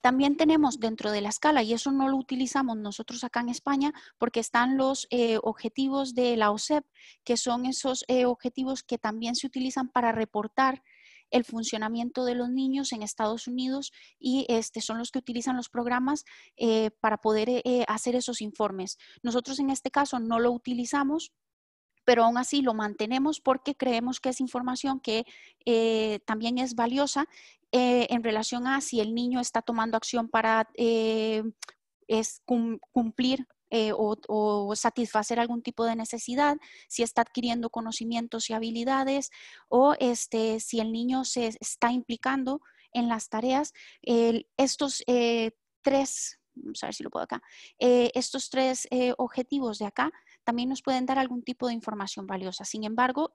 También tenemos dentro de la escala, y eso no lo utilizamos nosotros acá en España, porque están los eh, objetivos de la OSEP, que son esos eh, objetivos que también se utilizan para reportar el funcionamiento de los niños en Estados Unidos y este, son los que utilizan los programas eh, para poder hacer esos informes. Nosotros en este caso no lo utilizamos pero aún así lo mantenemos porque creemos que es información que eh, también es valiosa eh, en relación a si el niño está tomando acción para eh, cumplir o, satisfacer algún tipo de necesidad, si está adquiriendo conocimientos y habilidades o este, si el niño se está implicando en las tareas. estos tres, ver si lo puedo acá, estos tres objetivos de acá también nos pueden dar algún tipo de información valiosa. Sin embargo,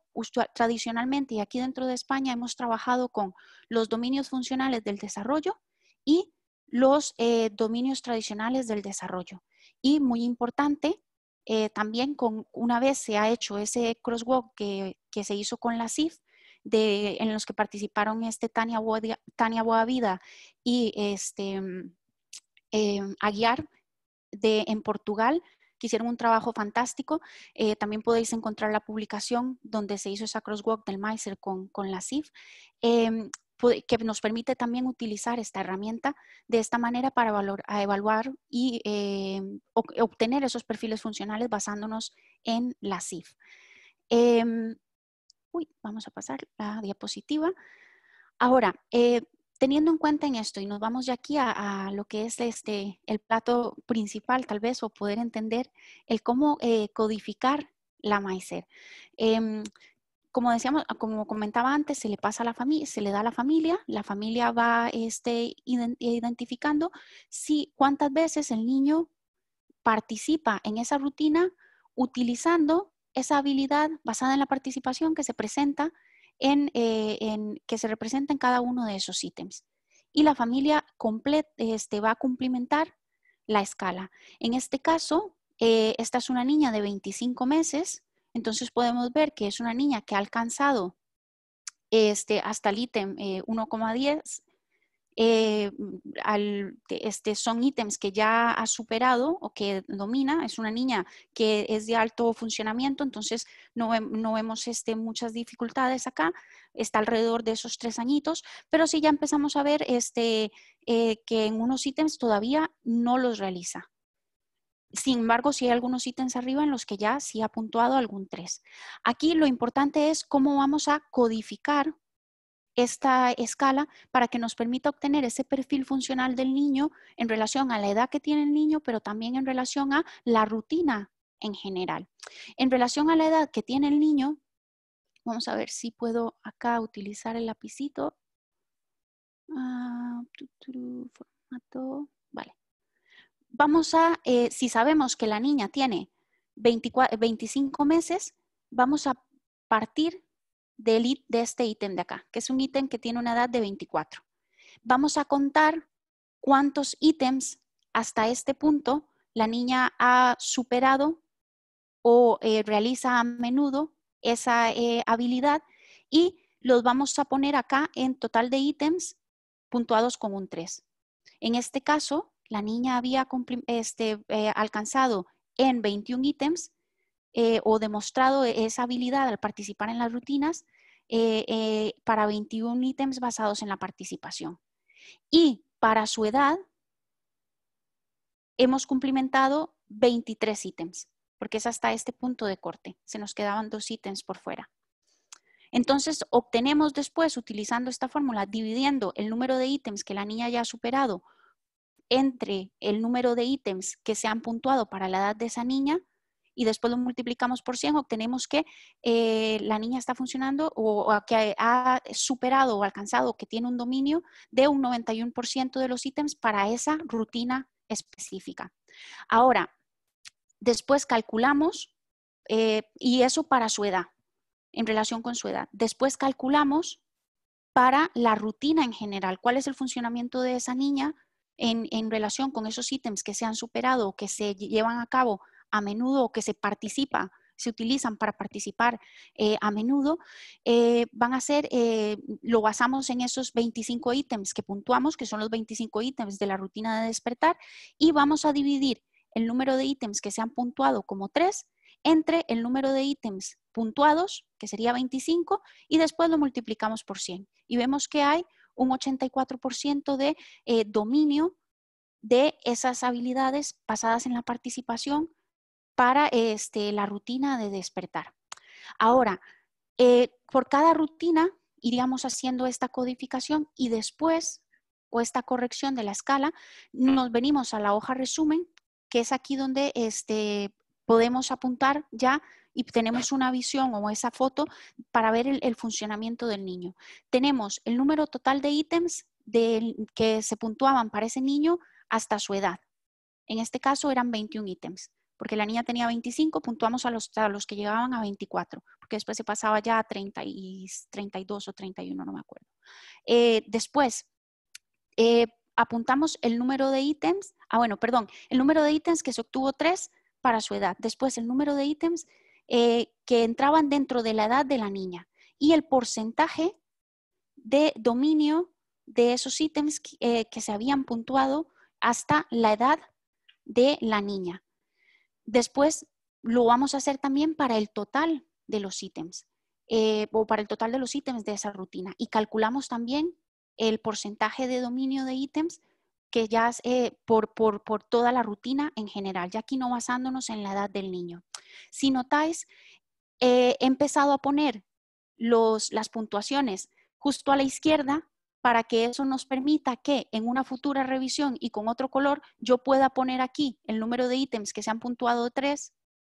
tradicionalmente y aquí dentro de España hemos trabajado con los dominios funcionales del desarrollo y los eh, dominios tradicionales del desarrollo. Y muy importante, eh, también con, una vez se ha hecho ese crosswalk que, se hizo con la CIF, en los que participaron este Tania, Boavida, Tania y este, mm, em, Aguiar de, en Portugal, que hicieron un trabajo fantástico. Eh, también podéis encontrar la publicación donde se hizo esa crosswalk del MICER con, la CIF. Em, que nos permite también utilizar esta herramienta de esta manera para evaluar y em, obtener esos perfiles funcionales basándonos en la CIF. Em, uy, vamos a pasar la diapositiva. Ahora, eh, teniendo en cuenta en esto, y nos vamos ya aquí a, lo que es este, el plato principal, tal vez, o poder entender el cómo eh, codificar la MAISER. Em, como decíamos, ah, como comentaba antes, se le pasa a la familia, se le da a la familia, la familia va este, identificando si cuántas veces el niño participa en esa rutina utilizando esa habilidad basada en la participación que se presenta eh, en, que se representa en cada uno de esos ítems. Y la familia este, va a cumplimentar la escala. En este caso, eh, esta es una niña de 25 meses, entonces podemos ver que es una niña que ha alcanzado este, hasta el ítem 1,10 eh, eh, este, son ítems que ya ha superado o que domina, es una niña que es de alto funcionamiento, entonces no, no vemos este, muchas dificultades acá, está alrededor de esos tres añitos, pero sí ya empezamos a ver este, eh, que en unos ítems todavía no los realiza. Sin embargo, sí hay algunos ítems arriba en los que ya sí ha puntuado algún tres. Aquí lo importante es cómo vamos a codificar esta escala para que nos permita obtener ese perfil funcional del niño en relación a la edad que tiene el niño, pero también en relación a la rutina en general. En relación a la edad que tiene el niño, vamos a ver si puedo acá utilizar el lapicito. Ah, vale. Vamos a, eh, si sabemos que la niña tiene 25 meses, vamos a partir de este ítem de acá, que es un ítem que tiene una edad de 24. Vamos a contar cuántos ítems hasta este punto la niña ha superado o eh, realiza a menudo esa eh, habilidad y los vamos a poner acá en total de ítems puntuados con un 3. En este caso, la niña había este, eh, alcanzado en 21 ítems eh, o demostrado esa habilidad al participar en las rutinas eh, eh, para 21 ítems basados en la participación. Y para su edad, hemos cumplimentado 23 ítems, porque es hasta este punto de corte. Se nos quedaban dos ítems por fuera. Entonces, obtenemos después, utilizando esta fórmula, dividiendo el número de ítems que la niña ya ha superado entre el número de ítems que se han puntuado para la edad de esa niña, y después lo multiplicamos por 100, obtenemos que eh, la niña está funcionando o, que ha superado o alcanzado que tiene un dominio de un 91% de los ítems para esa rutina específica. Ahora, después calculamos, eh, y eso para su edad, en relación con su edad. Después calculamos para la rutina en general, cuál es el funcionamiento de esa niña en, en, relación con esos ítems que se han superado o que se llevan a cabo a menudo que se participa se utilizan para participar eh, a menudo, eh, van a ser, eh, lo basamos en esos 25 ítems que puntuamos, que son los 25 ítems de la rutina de despertar, y vamos a dividir el número de ítems que se han puntuado como 3 entre el número de ítems puntuados, que sería 25, y después lo multiplicamos por 100. Y vemos que hay un 84% de dominio de esas habilidades basadas en la participación para este, la rutina de despertar. Ahora, eh, por cada rutina iríamos haciendo esta codificación y después, o esta corrección de la escala, nos venimos a la hoja resumen, que es aquí donde este, podemos apuntar ya y tenemos una visión o esa foto para ver el, funcionamiento del niño. Tenemos el número total de ítems que se puntuaban para ese niño hasta su edad. En este caso eran 21 ítems porque la niña tenía 25, puntuamos a los, que llegaban a 24, porque después se pasaba ya a 30 32 o 31, no me acuerdo. Eh, después, eh, apuntamos el número de ítems, ah bueno, perdón, el número de ítems que se obtuvo 3 para su edad, después el número de ítems eh, que entraban dentro de la edad de la niña y el porcentaje de dominio de esos ítems que se habían puntuado hasta la edad de la niña. Después lo vamos a hacer también para el total de los ítems eh, o para el total de los ítems de esa rutina y calculamos también el porcentaje de dominio de ítems que ya es eh, por, toda la rutina en general, ya aquí no basándonos en la edad del niño. Si notáis, eh, he empezado a poner los, las puntuaciones justo a la izquierda para que eso nos permita que en una futura revisión y con otro color yo pueda poner aquí el número de ítems que se han puntuado tres,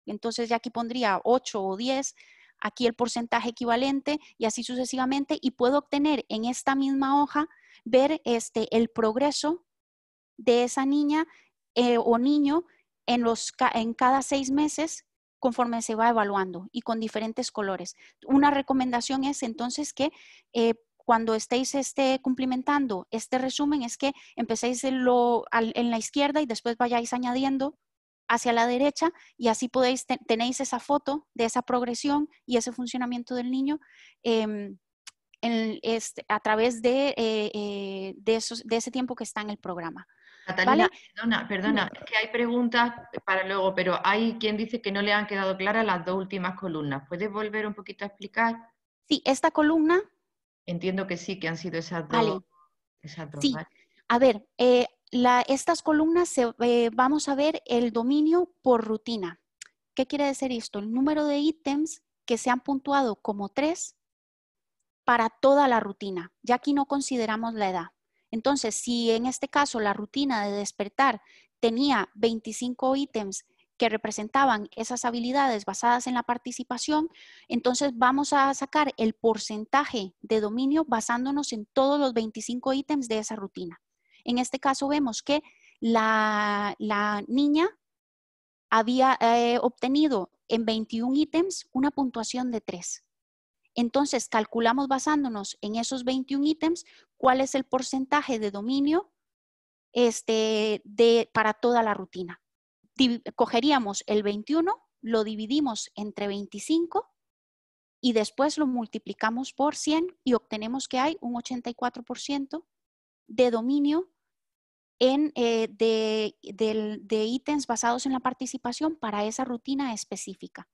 entonces ya aquí pondría 8 o 10, aquí el porcentaje equivalente y así sucesivamente y puedo obtener en esta misma hoja ver este el progreso de esa niña eh, o niño en, los, en cada seis meses conforme se va evaluando y con diferentes colores. Una recomendación es entonces que eh, cuando estéis este, cumplimentando este resumen es que empecéis en, lo, en la izquierda y después vayáis añadiendo hacia la derecha y así podéis tenéis esa foto de esa progresión y ese funcionamiento del niño em, este, a través de, eh, eh, de, esos, de, ese tiempo que está en el programa. Catalina, perdona, perdona, es que hay preguntas para luego, pero hay quien dice que no le han quedado claras las dos últimas columnas. ¿Puedes volver un poquito a explicar? Sí, esta columna Entiendo que sí, que han sido esas dos. Esas sí. A ver, eh, la, estas columnas eh, vamos a ver el dominio por rutina. ¿Qué quiere decir esto? El número de ítems que se han puntuado como tres para toda la rutina. Ya aquí no consideramos la edad. Entonces, si en este caso la rutina de despertar tenía 25 ítems que representaban esas habilidades basadas en la participación, entonces vamos a sacar el porcentaje de dominio basándonos en todos los 25 ítems de esa rutina. En este caso vemos que la, niña había eh, obtenido en 21 ítems una puntuación de 3. Entonces, calculamos basándonos en esos 21 ítems cuál es el porcentaje de dominio este, de, para toda la rutina cogeríamos el 21, lo dividimos entre 25 y después lo multiplicamos por 100 y obtenemos que hay un 84% de dominio en, eh, de, ítems basados en la participación para esa rutina específica.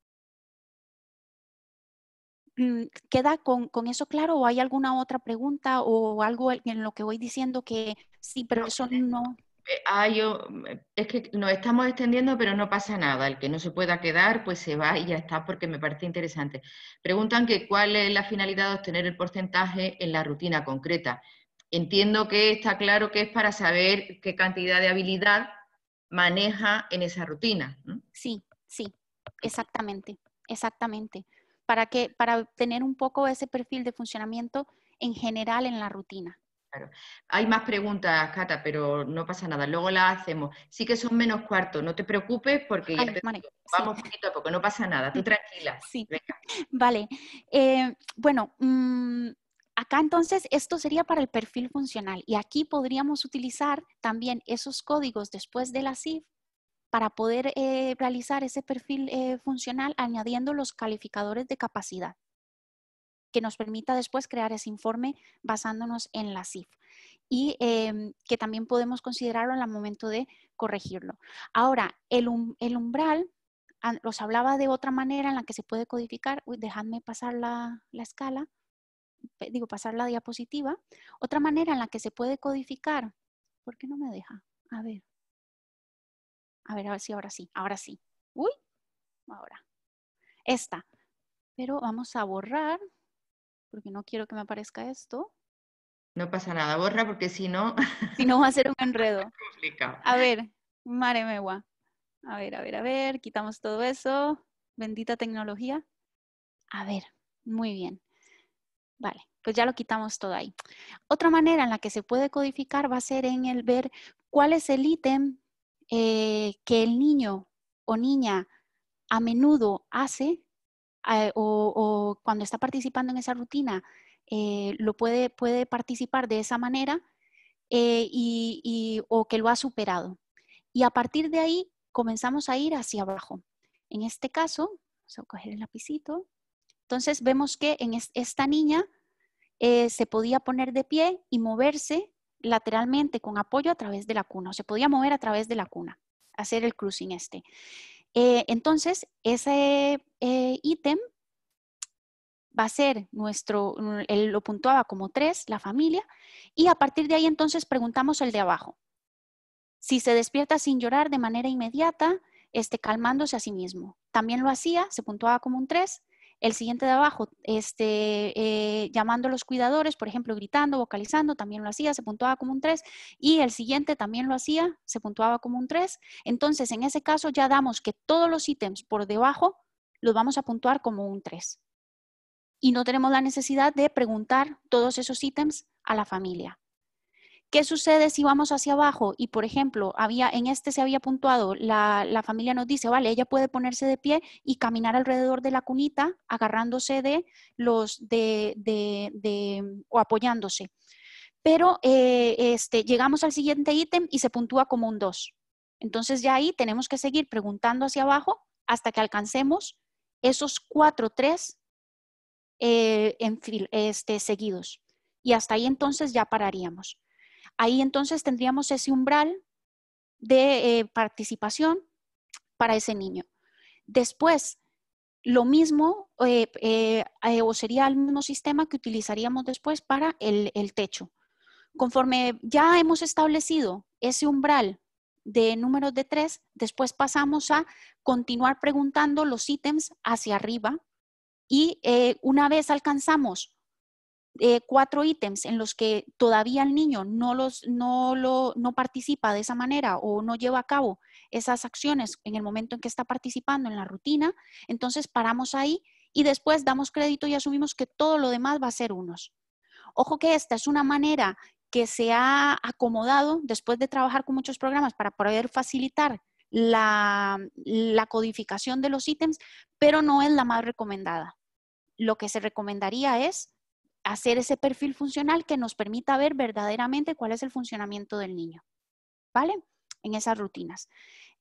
Mm, ¿Queda con, con, eso claro o hay alguna otra pregunta o algo en lo que voy diciendo que sí, pero eso eh, no, ah, yo, eh, es que nos estamos extendiendo, pero no pasa nada. El que no se pueda quedar, pues se va y ya está, porque me parece interesante. Preguntan que cuál es la finalidad de obtener el porcentaje en la rutina concreta. Entiendo que está claro que es para saber qué cantidad de habilidad maneja en esa rutina. Sí, sí, exactamente, exactamente. Para que, para tener un poco ese perfil de funcionamiento en general en la rutina. Claro. Hay más preguntas, Cata, pero no pasa nada, luego las hacemos. Sí que son menos cuartos, no te preocupes porque ya vamos poquito a poco, no pasa nada, tú tranquila. Sí. Vale. Eh, bueno, mm, acá entonces esto sería para el perfil funcional y aquí podríamos utilizar también esos códigos después de la CIF para poder eh, realizar ese perfil eh, funcional añadiendo los calificadores de capacidad que nos permita después crear ese informe basándonos en la CIF y em, que también podemos considerarlo en el momento de corregirlo. Ahora, el, um-, umbral, los hablaba de otra manera en la que se puede codificar, uy, dejadme pasar la, la escala, digo, pasar la diapositiva, otra manera en la que se puede codificar, ¿por qué no me deja? A ver, a ver, a ver si ahora sí, ahora sí, uy, ahora, esta, pero vamos a borrar, porque no quiero que me aparezca esto. No pasa nada, borra porque si no... Si no va a ser un enredo. A ver, mare megua. A ver, a ver, a ver, quitamos todo eso. Bendita tecnología. A ver, muy bien. Vale, pues ya lo quitamos todo ahí. Otra manera en la que se puede codificar va a ser en el ver cuál es el ítem eh, que el niño o niña a menudo hace eh, o, cuando está participando en esa rutina, eh, lo puede, puede participar de esa manera eh, y, o que lo ha superado. Y a partir de ahí comenzamos a ir hacia abajo. En este caso, vamos a coger el lapicito. Entonces vemos que en esta niña se podía poner de pie y moverse lateralmente con apoyo a través de la cuna, o se podía mover a través de la cuna, hacer el cruising este. Eh, entonces, ese eh, ítem va a ser nuestro, él lo puntuaba como tres, la familia, y a partir de ahí entonces preguntamos el de abajo. Si se despierta sin llorar de manera inmediata, este, calmándose a sí mismo. También lo hacía, se puntuaba como un 3. El siguiente de abajo, este, eh, llamando a los cuidadores, por ejemplo, gritando, vocalizando, también lo hacía, se puntuaba como un 3. Y el siguiente también lo hacía, se puntuaba como un 3. Entonces, en ese caso ya damos que todos los ítems por debajo los vamos a puntuar como un 3. Y no tenemos la necesidad de preguntar todos esos ítems a la familia. ¿Qué sucede si vamos hacia abajo? Y por ejemplo, había, en este se había puntuado, la, familia nos dice, vale, ella puede ponerse de pie y caminar alrededor de la cunita agarrándose de los de, o apoyándose. Pero eh, este, llegamos al siguiente ítem y se puntúa como un 2. Entonces ya ahí tenemos que seguir preguntando hacia abajo hasta que alcancemos esos 4, 3 eh, este, seguidos. Y hasta ahí entonces ya pararíamos ahí entonces tendríamos ese umbral de eh, participación para ese niño. Después, lo mismo eh, eh, o sería el mismo sistema que utilizaríamos después para el, el, techo. Conforme ya hemos establecido ese umbral de números de tres, después pasamos a continuar preguntando los ítems hacia arriba y una vez alcanzamos eh, cuatro ítems en los que todavía el niño no, los, no, lo, no participa de esa manera o no lleva a cabo esas acciones en el momento en que está participando en la rutina, entonces paramos ahí y después damos crédito y asumimos que todo lo demás va a ser unos. Ojo que esta es una manera que se ha acomodado después de trabajar con muchos programas para poder facilitar la, la codificación de los ítems, pero no es la más recomendada. Lo que se recomendaría es hacer ese perfil funcional que nos permita ver verdaderamente cuál es el funcionamiento del niño, ¿vale? En esas rutinas.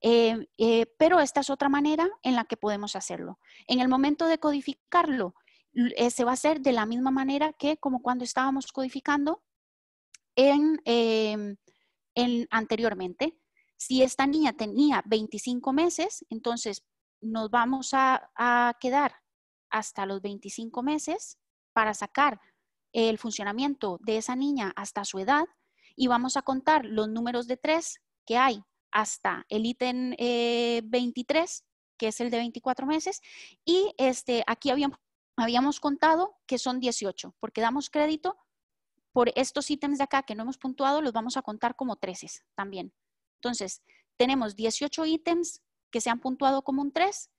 Eh, eh, pero esta es otra manera en la que podemos hacerlo. En el momento de codificarlo, eh, se va a hacer de la misma manera que como cuando estábamos codificando en, em, anteriormente. Si esta niña tenía 25 meses, entonces nos vamos a, a quedar hasta los 25 meses para sacar el funcionamiento de esa niña hasta su edad y vamos a contar los números de tres que hay hasta el ítem 23, eh, que es el de 24 meses, y este, aquí habíamos, habíamos contado que son 18, porque damos crédito por estos ítems de acá que no hemos puntuado, los vamos a contar como 13 también. Entonces, tenemos 18 ítems que se han puntuado como un 3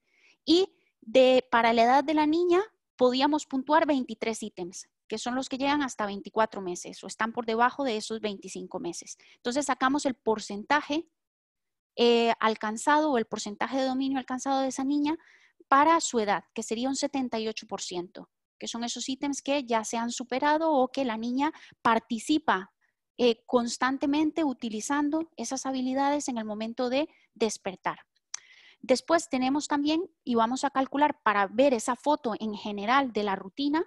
y de, para la edad de la niña podíamos puntuar 23 ítems que son los que llegan hasta 24 meses o están por debajo de esos 25 meses. Entonces sacamos el porcentaje eh, alcanzado o el porcentaje de dominio alcanzado de esa niña para su edad, que sería un 78%, que son esos ítems que ya se han superado o que la niña participa eh, constantemente utilizando esas habilidades en el momento de despertar. Después tenemos también, y vamos a calcular para ver esa foto en general de la rutina,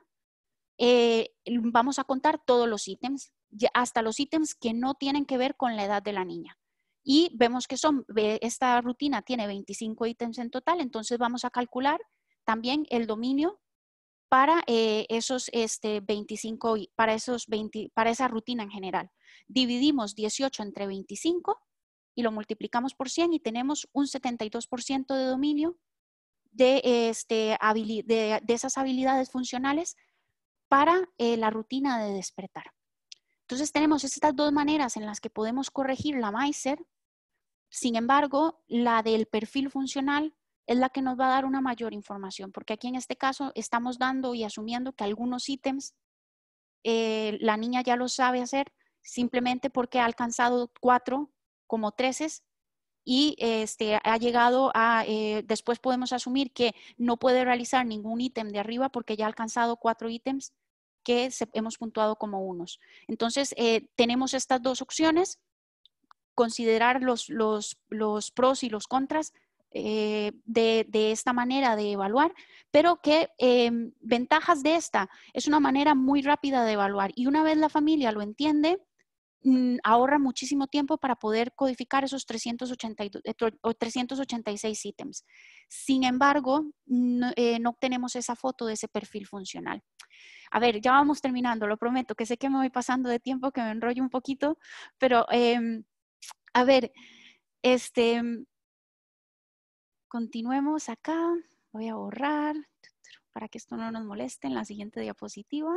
eh, vamos a contar todos los ítems, hasta los ítems que no tienen que ver con la edad de la niña. Y vemos que son, esta rutina tiene 25 ítems en total, entonces vamos a calcular también el dominio para eh, esos este, 25, para, esos 20, para esa rutina en general. Dividimos 18 entre 25 y lo multiplicamos por 100 y tenemos un 72% de dominio este, de, de esas habilidades funcionales para eh, la rutina de despertar. Entonces tenemos estas dos maneras en las que podemos corregir la MISER, Sin embargo, la del perfil funcional es la que nos va a dar una mayor información, porque aquí en este caso estamos dando y asumiendo que algunos ítems eh, la niña ya lo sabe hacer simplemente porque ha alcanzado cuatro como treces y este, ha llegado a, eh, después podemos asumir que no puede realizar ningún ítem de arriba porque ya ha alcanzado cuatro ítems que hemos puntuado como unos. Entonces, eh, tenemos estas dos opciones, considerar los, los, los pros y los contras eh, de, de, esta manera de evaluar, pero que em, ventajas de esta es una manera muy rápida de evaluar y una vez la familia lo entiende, Mm, ahorra muchísimo tiempo para poder codificar esos 386 eh, ítems. Sin embargo, eh, no, obtenemos esa foto de ese perfil funcional. A ver, ya vamos terminando, lo prometo, que sé que me voy pasando de tiempo, que me enrollo un poquito, pero em, a ver, este, mm, continuemos acá. Voy a borrar para que esto no nos moleste en la siguiente diapositiva.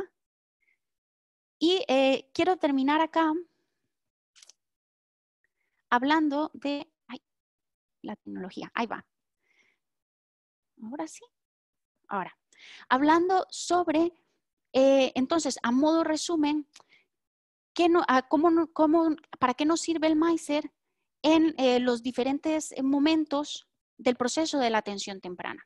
Y eh, quiero terminar acá hablando de la tecnología. Ahí va. Ahora sí. Ahora, hablando sobre, eh, entonces, a modo resumen, ¿qué cómo, cómo, ¿para qué nos sirve el MICER en eh, los diferentes eh, momentos del proceso de la atención temprana?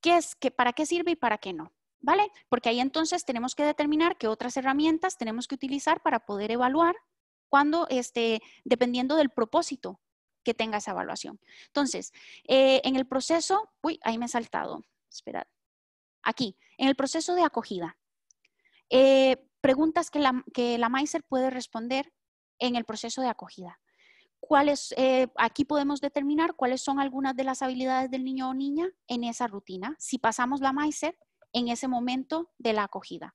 ¿Qué es, que, ¿Para qué sirve y para qué no? ¿Vale? Porque ahí entonces tenemos que determinar qué otras herramientas tenemos que utilizar para poder evaluar cuando, este, dependiendo del propósito que tenga esa evaluación. Entonces, eh, en el proceso, uy, ahí me he saltado, esperad, aquí, en el proceso de acogida, eh, preguntas que la, que puede responder en el proceso de acogida. ¿Cuáles, eh, aquí podemos determinar cuáles son algunas de las habilidades del niño o niña en esa rutina, si pasamos la maiser en ese momento de la acogida.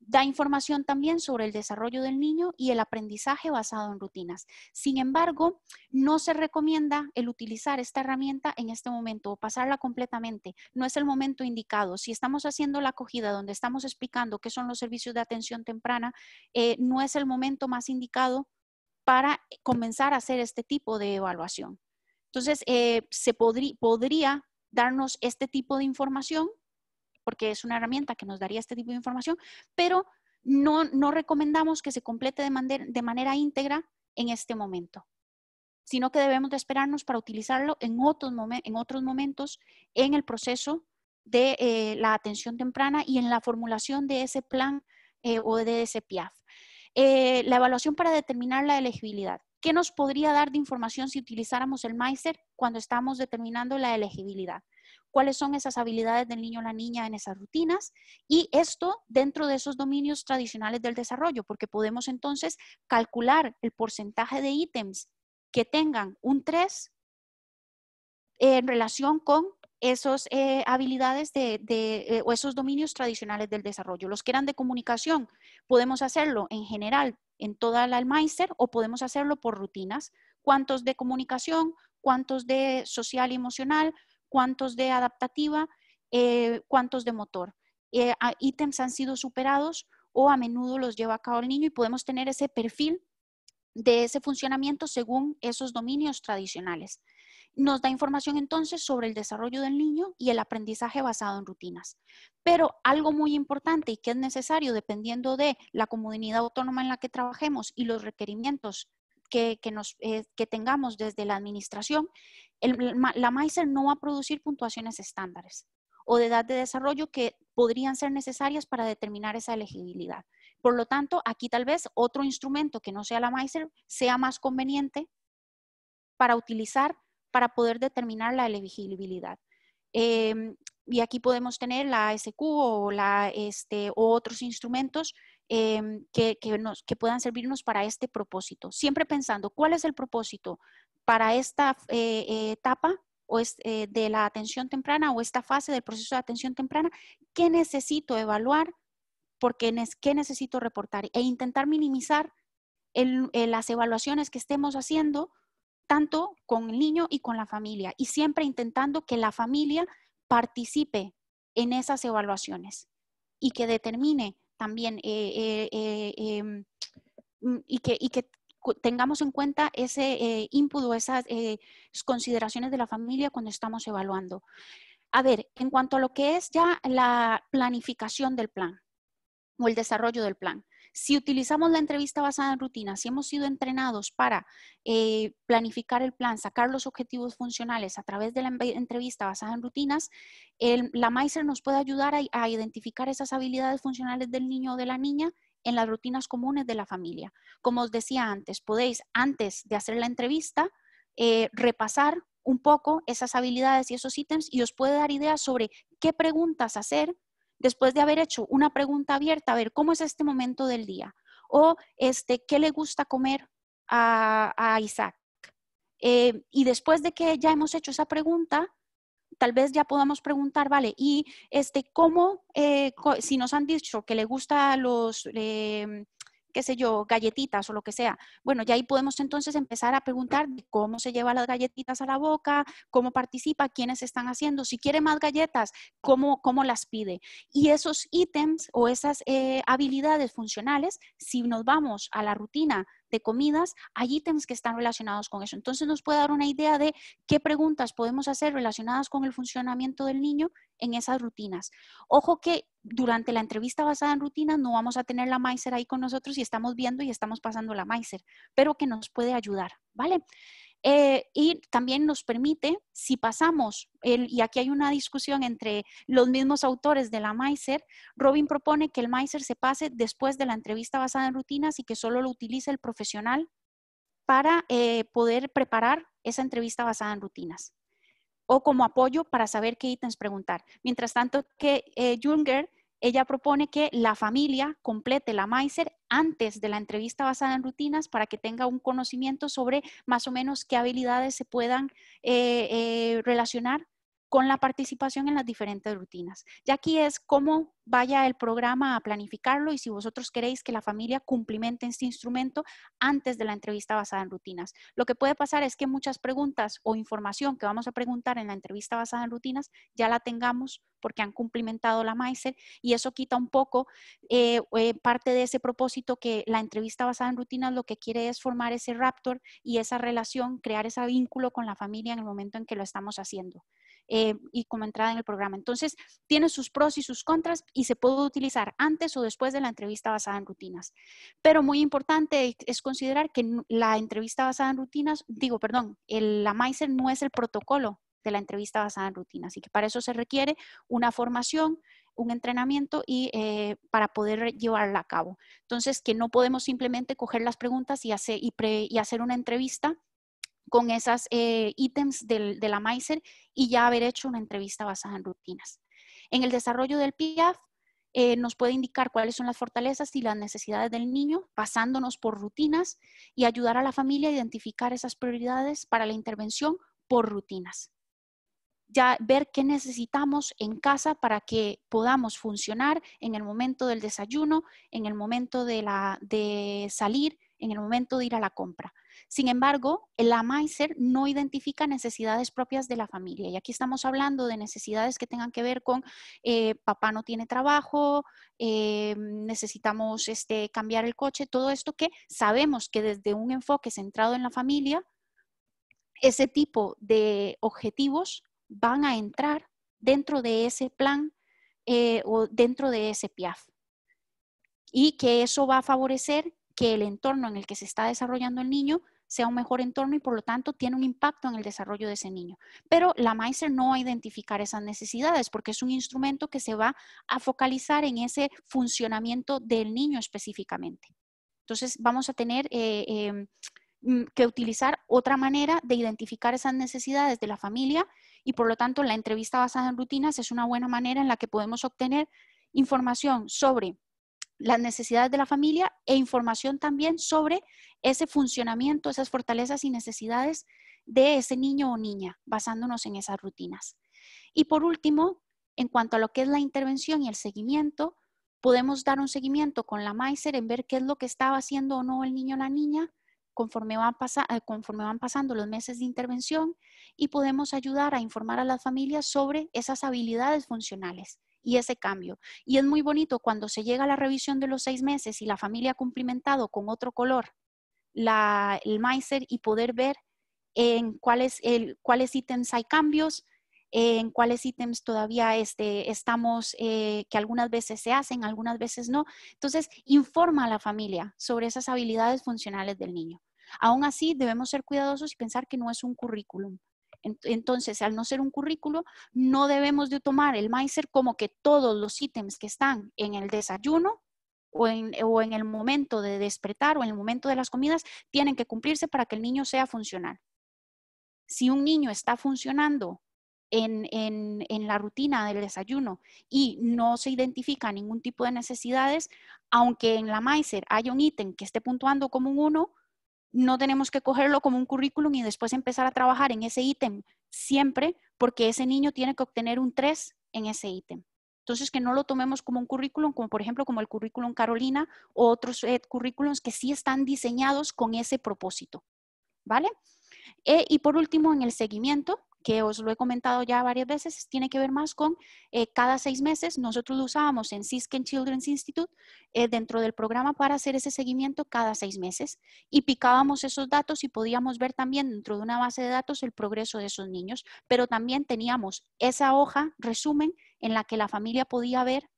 Da información también sobre el desarrollo del niño y el aprendizaje basado en rutinas. Sin embargo, no se recomienda el utilizar esta herramienta en este momento o pasarla completamente. No es el momento indicado. Si estamos haciendo la acogida donde estamos explicando qué son los servicios de atención temprana, eh, no es el momento más indicado para comenzar a hacer este tipo de evaluación. Entonces, eh, se podría darnos este tipo de información porque es una herramienta que nos daría este tipo de información, pero no, no recomendamos que se complete de, manera íntegra en este momento, sino que debemos de esperarnos para utilizarlo en otros, en otros momentos en el proceso de eh, la atención temprana y en la formulación de ese plan eh, o de ese PIAF. Eh, la evaluación para determinar la elegibilidad. ¿Qué nos podría dar de información si utilizáramos el MAISER cuando estamos determinando la elegibilidad? cuáles son esas habilidades del niño o la niña en esas rutinas y esto dentro de esos dominios tradicionales del desarrollo, porque podemos entonces calcular el porcentaje de ítems que tengan un 3 en relación con esas eh, habilidades de, eh, o esos dominios tradicionales del desarrollo. Los que eran de comunicación, podemos hacerlo en general en toda la Almeister o podemos hacerlo por rutinas. ¿Cuántos de comunicación? ¿Cuántos de social y emocional? cuántos de adaptativa, eh, cuántos de motor. Eh, ítems han sido superados o a menudo los lleva a cabo el niño y podemos tener ese perfil de ese funcionamiento según esos dominios tradicionales. Nos da información entonces sobre el desarrollo del niño y el aprendizaje basado en rutinas. Pero algo muy importante y que es necesario dependiendo de la comunidad autónoma en la que trabajemos y los requerimientos eh, que, tengamos desde la administración, la MAISER no va a producir puntuaciones estándares o de edad de desarrollo que podrían ser necesarias para determinar esa elegibilidad. Por lo tanto, aquí tal vez otro instrumento que no sea la MAISER sea más conveniente para utilizar para poder determinar la elegibilidad. Em, y aquí podemos tener la SQ o, la, este, o otros instrumentos Em, que, puedan servirnos para este propósito. Siempre pensando, ¿cuál es el propósito para esta eh, eh, etapa o eh, de la atención temprana o esta fase del proceso de atención temprana? ¿Qué necesito evaluar? Porque ¿Qué necesito reportar? E intentar minimizar las evaluaciones que estemos haciendo tanto con el niño y con la familia y siempre intentando que la familia participe en esas evaluaciones y que determine también eh, eh, eh, em, mm, y que, tengamos en cuenta ese input o esas consideraciones de la familia cuando estamos evaluando. A ver, en cuanto a lo que es ya la planificación del plan o el desarrollo del plan. Si utilizamos la entrevista basada en rutinas si hemos sido entrenados para eh, planificar el plan, sacar los objetivos funcionales a través de la entrevista basada en rutinas, la Meiser nos puede ayudar a, identificar esas habilidades funcionales del niño o de la niña en las rutinas comunes de la familia. Como os decía antes, podéis antes de hacer la entrevista eh, repasar un poco esas habilidades y esos ítems y os puede dar ideas sobre qué preguntas hacer después de haber hecho una pregunta abierta, a ver cómo es este momento del día o este, qué le gusta comer a, Isaac. Eh, y después de que ya hemos hecho esa pregunta, tal vez ya podamos preguntar, vale, y este, cómo, eh, si nos han dicho que le gusta los, eh, qué sé yo, galletitas o lo que sea. Bueno, ya ahí podemos entonces empezar a preguntar cómo se lleva las galletitas a la boca, cómo participa, quiénes están haciendo, si quiere más galletas, cómo, cómo las pide. Y esos ítems o esas eh, habilidades funcionales, si nos vamos a la rutina de comidas, allí tenemos que están relacionados con eso. Entonces nos puede dar una idea de qué preguntas podemos hacer relacionadas con el funcionamiento del niño en esas rutinas. Ojo que durante la entrevista basada en rutinas no vamos a tener la Meiser ahí con nosotros y estamos viendo y estamos pasando la Meiser, pero que nos puede ayudar, ¿vale? Eh, y también nos permite, si pasamos, y aquí hay una discusión entre los mismos autores de la MISER, Robin propone que el MISER se pase después de la entrevista basada en rutinas y que solo lo utilice el profesional para eh, poder preparar esa entrevista basada en rutinas o como apoyo para saber qué ítems preguntar. Mientras tanto que eh, Junger, ella propone que la familia complete la MISER antes de la entrevista basada en rutinas para que tenga un conocimiento sobre más o menos qué habilidades se puedan eh, eh, relacionar con la participación en las diferentes rutinas. Y aquí es cómo vaya el programa a planificarlo y si vosotros queréis que la familia cumplimente este instrumento antes de la entrevista basada en rutinas. Lo que puede pasar es que muchas preguntas o información que vamos a preguntar en la entrevista basada en rutinas ya la tengamos porque han cumplimentado la MAISER y eso quita un poco eh, eh, parte de ese propósito que la entrevista basada en rutinas lo que quiere es formar ese raptor y esa relación, crear ese vínculo con la familia en el momento en que lo estamos haciendo. Eh, y como entrada en el programa. Entonces, tiene sus pros y sus contras y se puede utilizar antes o después de la entrevista basada en rutinas. Pero muy importante es considerar que la entrevista basada en rutinas, digo, perdón, la MICER no es el protocolo de la entrevista basada en rutinas y que para eso se requiere una formación, un entrenamiento y eh, para poder llevarla a cabo. Entonces, que no podemos simplemente coger las preguntas y hacer una entrevista con esos eh, ítems de la MAISER y ya haber hecho una entrevista basada en rutinas. En el desarrollo del PIAF eh, nos puede indicar cuáles son las fortalezas y las necesidades del niño, pasándonos por rutinas y ayudar a la familia a identificar esas prioridades para la intervención por rutinas. Ya ver qué necesitamos en casa para que podamos funcionar en el momento del desayuno, en el momento de, la, de salir, en el momento de ir a la compra. Sin embargo, el AMICER no identifica necesidades propias de la familia. Y aquí estamos hablando de necesidades que tengan que ver con eh, papá no tiene trabajo, eh, necesitamos este, cambiar el coche, todo esto que sabemos que desde un enfoque centrado en la familia, ese tipo de objetivos van a entrar dentro de ese plan eh, o dentro de ese PIAF. Y que eso va a favorecer que el entorno en el que se está desarrollando el niño sea un mejor entorno y por lo tanto tiene un impacto en el desarrollo de ese niño. Pero la MAISER no va a identificar esas necesidades porque es un instrumento que se va a focalizar en ese funcionamiento del niño específicamente. Entonces vamos a tener eh, em, mm, que utilizar otra manera de identificar esas necesidades de la familia y por lo tanto la entrevista basada en rutinas es una buena manera en la que podemos obtener información sobre las necesidades de la familia e información también sobre ese funcionamiento, esas fortalezas y necesidades de ese niño o niña, basándonos en esas rutinas. Y por último, en cuanto a lo que es la intervención y el seguimiento, podemos dar un seguimiento con la MAISER en ver qué es lo que estaba haciendo o no el niño o la niña conforme van, eh, conforme van pasando los meses de intervención y podemos ayudar a informar a las familias sobre esas habilidades funcionales y ese cambio. Y es muy bonito cuando se llega a la revisión de los seis meses y la familia ha cumplimentado con otro color el maiser y poder ver en cuáles, el, cuáles ítems hay cambios, en cuáles ítems todavía este, estamos, eh, que algunas veces se hacen, algunas veces no. Entonces, informa a la familia sobre esas habilidades funcionales del niño. Aún así, debemos ser cuidadosos y pensar que no es un currículum. Entonces, al no ser un currículo, no debemos de tomar el MISER como que todos los ítems que están en el desayuno o en, el momento de despertar o en el momento de las comidas tienen que cumplirse para que el niño sea funcional. Si un niño está funcionando en, la rutina del desayuno y no se identifica ningún tipo de necesidades, aunque en la MISER haya un ítem que esté puntuando como un 1, no tenemos que cogerlo como un currículum y después empezar a trabajar en ese ítem siempre, porque ese niño tiene que obtener un 3 en ese ítem. Entonces, que no lo tomemos como un currículum, como por ejemplo como el currículum Carolina o otros eh, currículums que sí están diseñados con ese propósito. ¿Vale? Eh, y por último, en el seguimiento, que os lo he comentado ya varias veces, tiene que ver más con eh, cada seis meses. Nosotros lo usábamos en Sisken Children's Institute eh, dentro del programa para hacer ese seguimiento cada seis meses y picábamos esos datos y podíamos ver también dentro de una base de datos el progreso de esos niños, pero también teníamos esa hoja resumen en la que la familia podía ver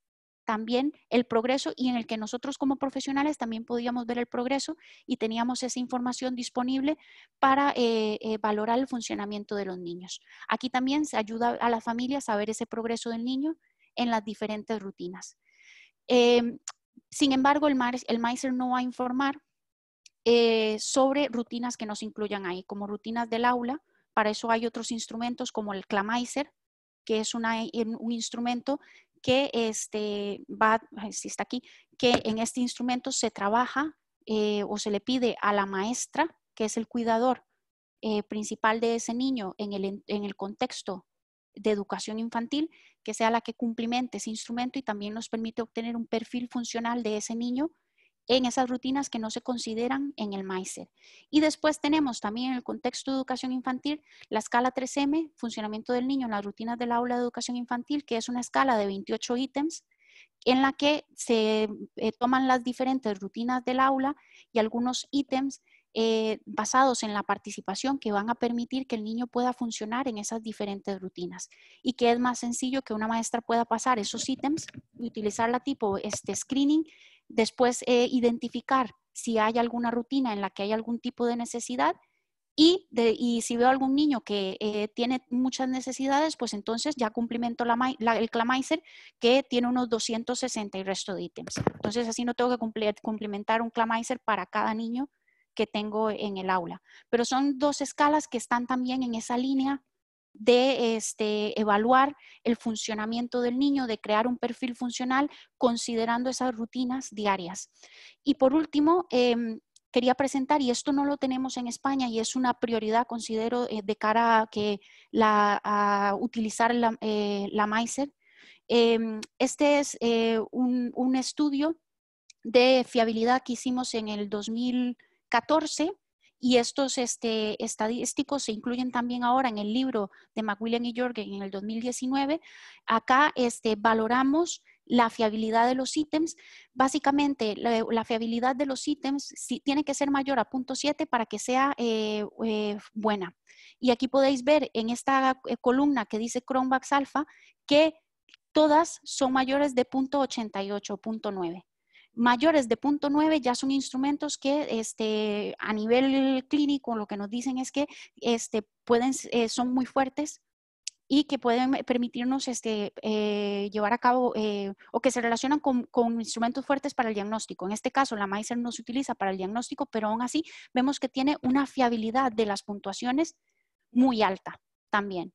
también el progreso y en el que nosotros como profesionales también podíamos ver el progreso y teníamos esa información disponible para eh, eh, valorar el funcionamiento de los niños. Aquí también se ayuda a la familia a saber ese progreso del niño en las diferentes rutinas. Em, sin embargo, el, el no va a informar eh, sobre rutinas que nos incluyan ahí, como rutinas del aula. Para eso hay otros instrumentos como el CLAMICER, que es un instrumento que este va, si aquí, que en este instrumento se trabaja eh, o se le pide a la maestra, que es el cuidador eh, principal de ese niño el, en el contexto de educación infantil, que sea la que cumplimente ese instrumento y también nos permite obtener un perfil funcional de ese niño en esas rutinas que no se consideran en el MAISER. Y después tenemos también en el contexto de educación infantil la escala 3M, funcionamiento del niño en las rutinas del aula de educación infantil, que es una escala de 28 ítems en la que se eh, toman las diferentes rutinas del aula y algunos ítems eh, basados en la participación que van a permitir que el niño pueda funcionar en esas diferentes rutinas y que es más sencillo que una maestra pueda pasar esos ítems y utilizarla tipo este screening Después, eh, identificar si hay alguna rutina en la que hay algún tipo de necesidad y, si veo algún niño que eh, tiene muchas necesidades, pues entonces ya cumplimento la, el Clamaiser que tiene unos 260 y resto de ítems. Entonces así no tengo que cumplimentar un Clamaiser para cada niño que tengo en el aula. Pero son dos escalas que están también en esa línea de este, evaluar el funcionamiento del niño, de crear un perfil funcional considerando esas rutinas diarias. Y por último, em, quería presentar, y esto no lo tenemos en España y es una prioridad, considero, eh, de cara a, que la, utilizar la, eh, em, este es eh, un estudio de fiabilidad que hicimos en el 2014 y estos este, estadísticos se incluyen también ahora en el libro de McWilliam y Jorgen en el 2019. Acá este, valoramos la fiabilidad de los ítems. Básicamente, la, fiabilidad de los ítems tiene que ser mayor a 0.7 para que sea eh, eh, buena. Y aquí podéis ver en esta eh, columna que dice Chromebox Alpha que todas son mayores de 0.88, 0.9. Mayores de .9 ya son instrumentos que este, a nivel clínico lo que nos dicen es que este, pueden, eh, son muy fuertes y que pueden eh, permitirnos este, eh, llevar a cabo o que se relacionan con, instrumentos fuertes para el diagnóstico. En este caso, la maiser no se utiliza para el diagnóstico, pero aún así vemos que tiene una fiabilidad de las puntuaciones muy alta también.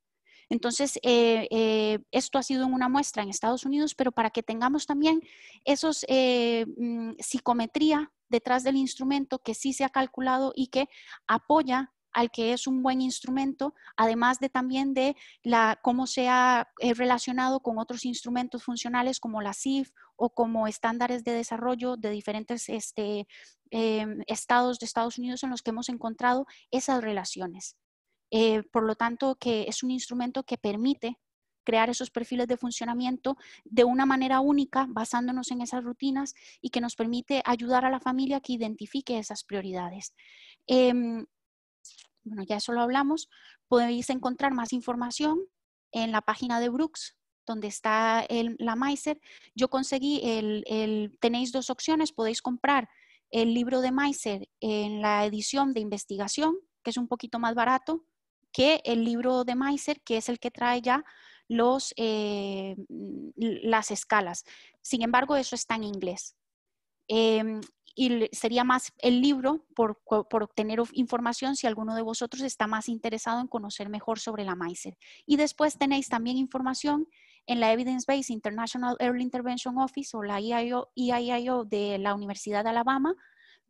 Entonces, eh, eh, esto ha sido una muestra en Estados Unidos, pero para que tengamos también esos eh, mm, psicometría detrás del instrumento que sí se ha calculado y que apoya al que es un buen instrumento, además de también de cómo se ha relacionado con otros instrumentos funcionales como la CIF o como estándares de desarrollo de diferentes este, em, estados de Estados Unidos en los que hemos encontrado esas relaciones. Eh, por lo tanto, que es un instrumento que permite crear esos perfiles de funcionamiento de una manera única, basándonos en esas rutinas y que nos permite ayudar a la familia que identifique esas prioridades. Em, bueno, ya eso lo hablamos. Podéis encontrar más información en la página de Brooks, donde está la Meiser. Yo conseguí, el, tenéis dos opciones, podéis comprar el libro de Meiser en la edición de investigación, que es un poquito más barato, que el libro de Maiser, que es el que trae ya eh, mm, las escalas. Sin embargo, eso está en inglés. Em, y sería más el libro por, obtener información si alguno de vosotros está más interesado en conocer mejor sobre la Maiser. Y después tenéis también información en la Evidence Based International Early Intervention Office o la EIO, e de la Universidad de Alabama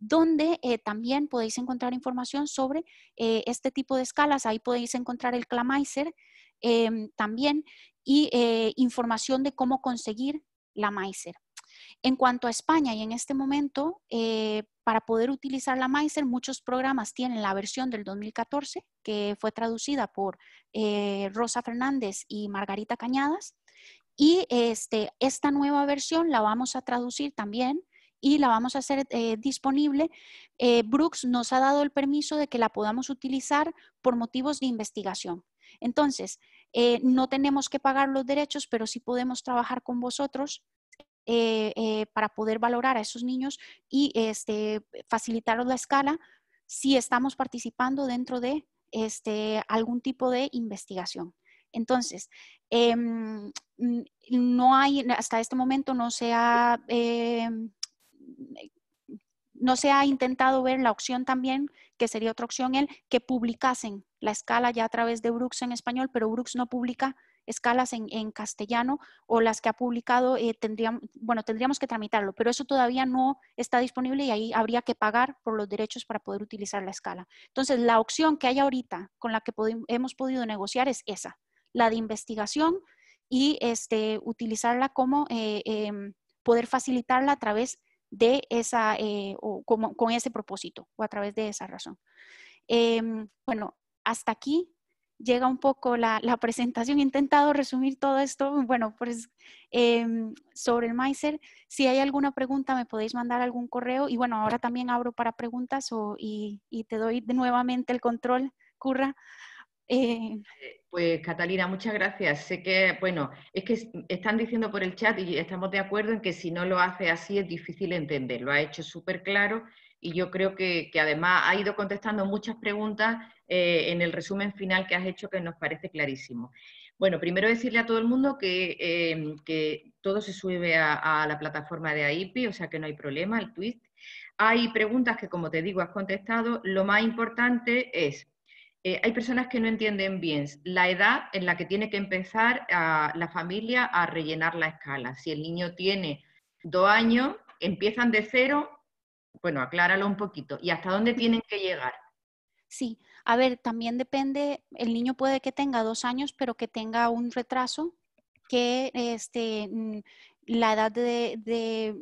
donde eh, también podéis encontrar información sobre eh, este tipo de escalas. Ahí podéis encontrar el Clamaiser em, también y eh, información de cómo conseguir la Maiser. En cuanto a España y en este momento, para poder utilizar la Maiser, muchos programas tienen la versión del 2014 que fue traducida por Rosa Fernández y Margarita Cañadas. Y este, esta nueva versión la vamos a traducir también y la vamos a hacer eh, disponible. Eh, Brooks nos ha dado el permiso de que la podamos utilizar por motivos de investigación. Entonces, eh, no tenemos que pagar los derechos, pero sí podemos trabajar con vosotros para poder valorar a esos niños y este, facilitaros la escala si estamos participando dentro de este, algún tipo de investigación. Entonces, em, no hay, hasta este momento no se ha em, no se ha intentado ver la opción también, que sería otra opción, el que publicasen la escala ya a través de Brooks en español, pero Brooks no publica escalas en, castellano o las que ha publicado eh, tendríamos, bueno, tendríamos que tramitarlo, pero eso todavía no está disponible y ahí habría que pagar por los derechos para poder utilizar la escala. Entonces, la opción que hay ahorita con la que hemos podido negociar es esa, la de investigación y este, utilizarla como eh, em, poder facilitarla a través de esa, eh, o como, con ese propósito o a través de esa razón. Em, bueno, hasta aquí llega un poco la, la, presentación. He intentado resumir todo esto, bueno, pues em, sobre el MISER Si hay alguna pregunta, me podéis mandar algún correo. Y bueno, ahora también abro para preguntas y, y, te doy nuevamente el control, Curra, eh, pues Catalina, muchas gracias. Sé que, bueno, es que están diciendo por el chat y estamos de acuerdo en que si no lo hace así es difícil entender. Lo ha hecho súper claro y yo creo que, además ha ido contestando muchas preguntas eh, en el resumen final que has hecho que nos parece clarísimo. Bueno, primero decirle a todo el mundo que, em, todo se sube a, a, la plataforma de AIPI, o sea que no hay problema, el twist. Hay preguntas que, como te digo, has contestado. Lo más importante es eh, hay personas que no entienden bien la edad en la que tiene que empezar a, ah, la familia a rellenar la escala. Si el niño tiene dos años, empiezan de cero, bueno, acláralo un poquito, y hasta dónde tienen que llegar. Sí, a ver, también depende, el niño puede que tenga dos años, pero que tenga un retraso, que este, mm, la edad de, de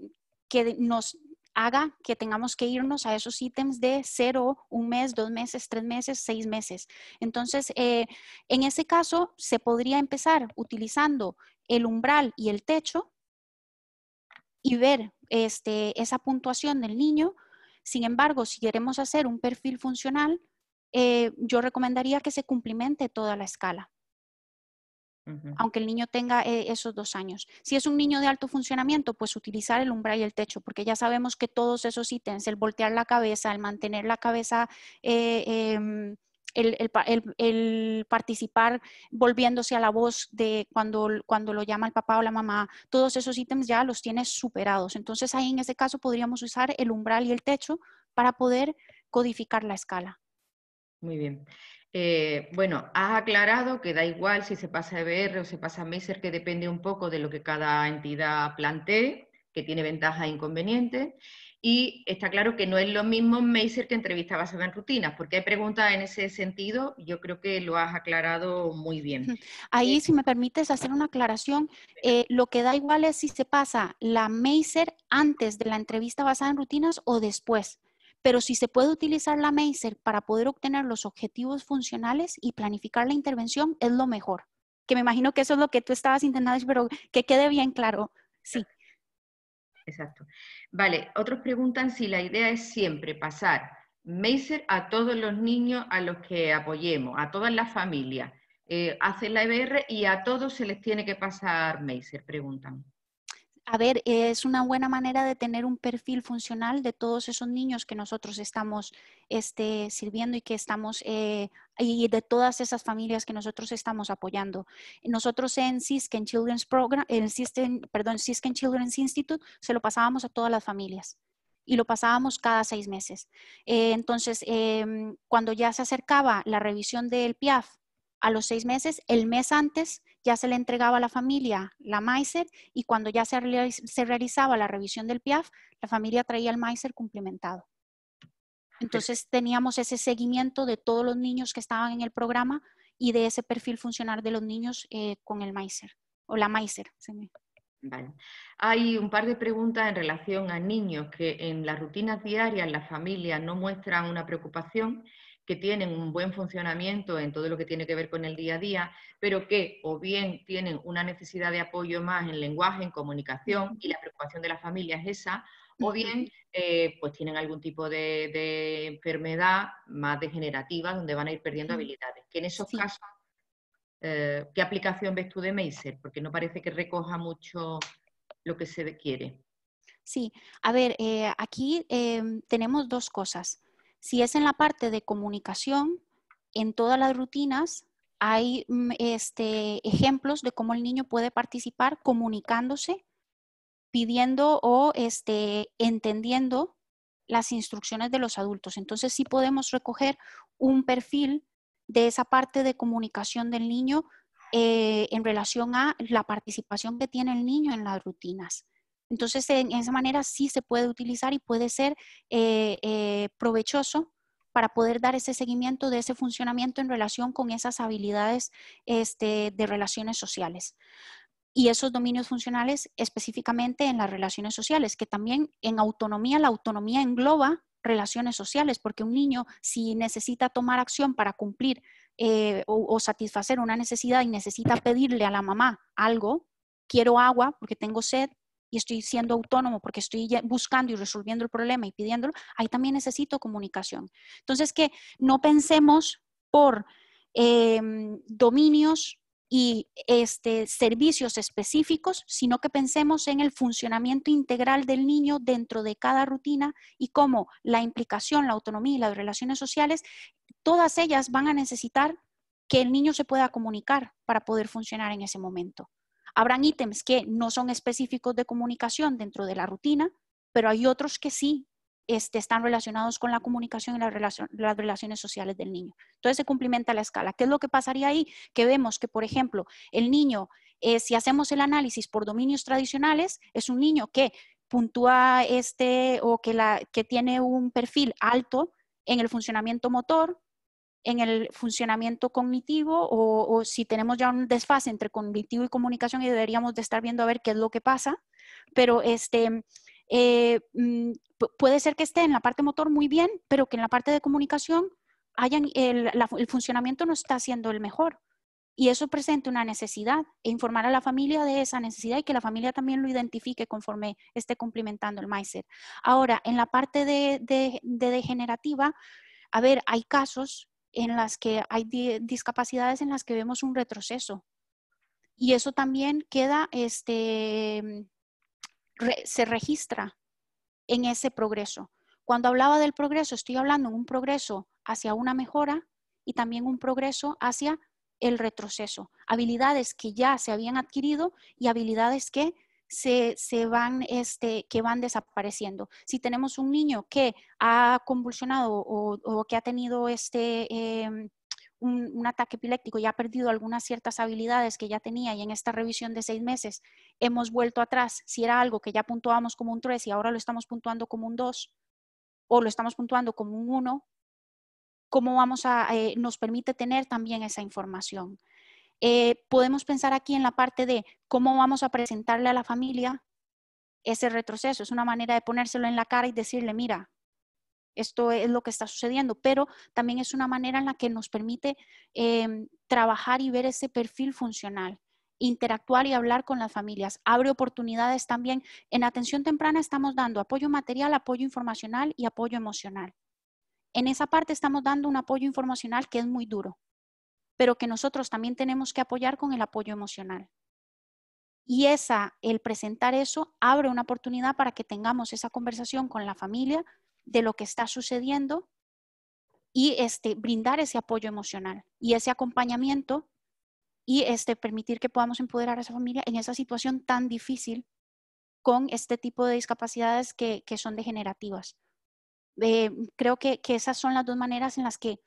que nos haga que tengamos que irnos a esos ítems de cero, un mes, dos meses, tres meses, seis meses. Entonces, eh, en ese caso, se podría empezar utilizando el umbral y el techo y ver este, esa puntuación del niño. Sin embargo, si queremos hacer un perfil funcional, eh, yo recomendaría que se cumplimente toda la escala aunque el niño tenga eh, esos dos años. Si es un niño de alto funcionamiento, pues utilizar el umbral y el techo, porque ya sabemos que todos esos ítems, el voltear la cabeza, el mantener la cabeza... Eh, em, el, participar volviéndose a la voz de cuando, cuando lo llama el papá o la mamá, todos esos ítems ya los tienes superados. Entonces ahí en ese caso podríamos usar el umbral y el techo para poder codificar la escala. Muy bien. Eh, bueno, has aclarado que da igual si se pasa a e EBR o se pasa a que depende un poco de lo que cada entidad plantee, que tiene ventajas e inconvenientes. Y está claro que no es lo mismo MACER que entrevista basada en rutinas, porque hay preguntas en ese sentido, yo creo que lo has aclarado muy bien. Ahí, eh, si me permites hacer una aclaración, eh, lo que da igual es si se pasa la MACER antes de la entrevista basada en rutinas o después. Pero si se puede utilizar la MACER para poder obtener los objetivos funcionales y planificar la intervención, es lo mejor. Que me imagino que eso es lo que tú estabas intentando, pero que quede bien claro. Sí. Exacto. Vale, otros preguntan si la idea es siempre pasar MACER a todos los niños a los que apoyemos, a todas las familias. Eh, hacen la EBR y a todos se les tiene que pasar MACER, preguntan a ver, es una buena manera de tener un perfil funcional de todos esos niños que nosotros estamos este, sirviendo y que estamos eh, y de todas esas familias que nosotros estamos apoyando. Nosotros en Sisken Children's Program, perdón, Children's Institute, se lo pasábamos a todas las familias y lo pasábamos cada seis meses. Eh, entonces, em, cuando ya se acercaba la revisión del PIAF a los seis meses, el mes antes ya se le entregaba a la familia la MICER y cuando ya se, realizaba la revisión del PIAF, la familia traía el maiser cumplimentado. Entonces teníamos ese seguimiento de todos los niños que estaban en el programa y de ese perfil funcional de los niños eh, con el maiser o la MICER. Hay un par de preguntas en relación a niños que en las rutinas diarias la familia no muestran una preocupación que tienen un buen funcionamiento en todo lo que tiene que ver con el día a día, pero que o bien tienen una necesidad de apoyo más en lenguaje, en comunicación, y la preocupación de la familia es esa, o bien eh, pues tienen algún tipo de, enfermedad más degenerativa donde van a ir perdiendo habilidades. Que en esos casos, eh, ¿qué aplicación ves tú de Meiser? Porque no parece que recoja mucho lo que se quiere. Sí, a ver, eh, aquí em, tenemos dos cosas. Si es en la parte de comunicación, en todas las rutinas hay mm, este, ejemplos de cómo el niño puede participar comunicándose, pidiendo o este, entendiendo las instrucciones de los adultos. Entonces sí podemos recoger un perfil de esa parte de comunicación del niño eh, en relación a la participación que tiene el niño en las rutinas. Entonces, en esa manera sí se puede utilizar y puede ser eh, eh, provechoso para poder dar ese seguimiento de ese funcionamiento en relación con esas habilidades este, de relaciones sociales. Y esos dominios funcionales específicamente en las relaciones sociales, que también en autonomía, la autonomía engloba relaciones sociales, porque un niño si necesita tomar acción para cumplir eh, o satisfacer una necesidad y necesita pedirle a la mamá algo, quiero agua porque tengo sed, y estoy siendo autónomo porque estoy buscando y resolviendo el problema y pidiéndolo, ahí también necesito comunicación. Entonces, que no pensemos por em, dominios y este, servicios específicos, sino que pensemos en el funcionamiento integral del niño dentro de cada rutina y cómo la implicación, la autonomía y las relaciones sociales, todas ellas van a necesitar que el niño se pueda comunicar para poder funcionar en ese momento. Habrán ítems que no son específicos de comunicación dentro de la rutina, pero hay otros que sí este, están relacionados con la comunicación y las relaciones sociales del niño. Entonces se cumplimenta la escala. ¿Qué es lo que pasaría ahí? Que vemos que, por ejemplo, el niño, eh, si hacemos el análisis por dominios tradicionales, es un niño que puntúa este o que tiene un perfil alto en el funcionamiento motor, en el funcionamiento cognitivo o, si tenemos ya un desfase entre cognitivo y comunicación y deberíamos de estar viendo a ver qué es lo que pasa, pero este, eh, mm, puede ser que esté en la parte motor muy bien, pero que en la parte de comunicación hayan, el, funcionamiento no está siendo el mejor. Y eso presenta una necesidad e informar a la familia de esa necesidad y que la familia también lo identifique conforme esté cumplimentando el mindset. Ahora, en la parte de, de degenerativa, a ver, hay casos en las que hay discapacidades en las que vemos un retroceso. Y eso también queda, este, mm, se registra en ese progreso. Cuando hablaba del progreso, estoy hablando de un progreso hacia una mejora y también un progreso hacia el retroceso. Habilidades que ya se habían adquirido y habilidades que se, van, este, que van desapareciendo. Si tenemos un niño que ha convulsionado o, que ha tenido este... Em, un, ataque epiléptico, y ha perdido algunas ciertas habilidades que ya tenía y en esta revisión de seis meses hemos vuelto atrás. Si era algo que ya puntuábamos como un 3 y ahora lo estamos puntuando como un 2 o lo estamos puntuando como un 1, ¿cómo vamos a, eh, nos permite tener también esa información? Eh, podemos pensar aquí en la parte de cómo vamos a presentarle a la familia ese retroceso. Es una manera de ponérselo en la cara y decirle, mira, esto es lo que está sucediendo, pero también es una manera en la que nos permite em, trabajar y ver ese perfil funcional interactuar y hablar con las familias. Abre oportunidades también. En atención temprana estamos dando apoyo material, apoyo informacional y apoyo emocional. En esa parte estamos dando un apoyo informacional que es muy duro pero que nosotros también tenemos que apoyar con el apoyo emocional. Y esa, el presentar eso, abre una oportunidad para que tengamos esa conversación con la familia de lo que está sucediendo y este, brindar ese apoyo emocional y ese acompañamiento y este, permitir que podamos empoderar a esa familia en esa situación tan difícil con este tipo de discapacidades que, son degenerativas. Eh, creo que esas son las dos maneras en las que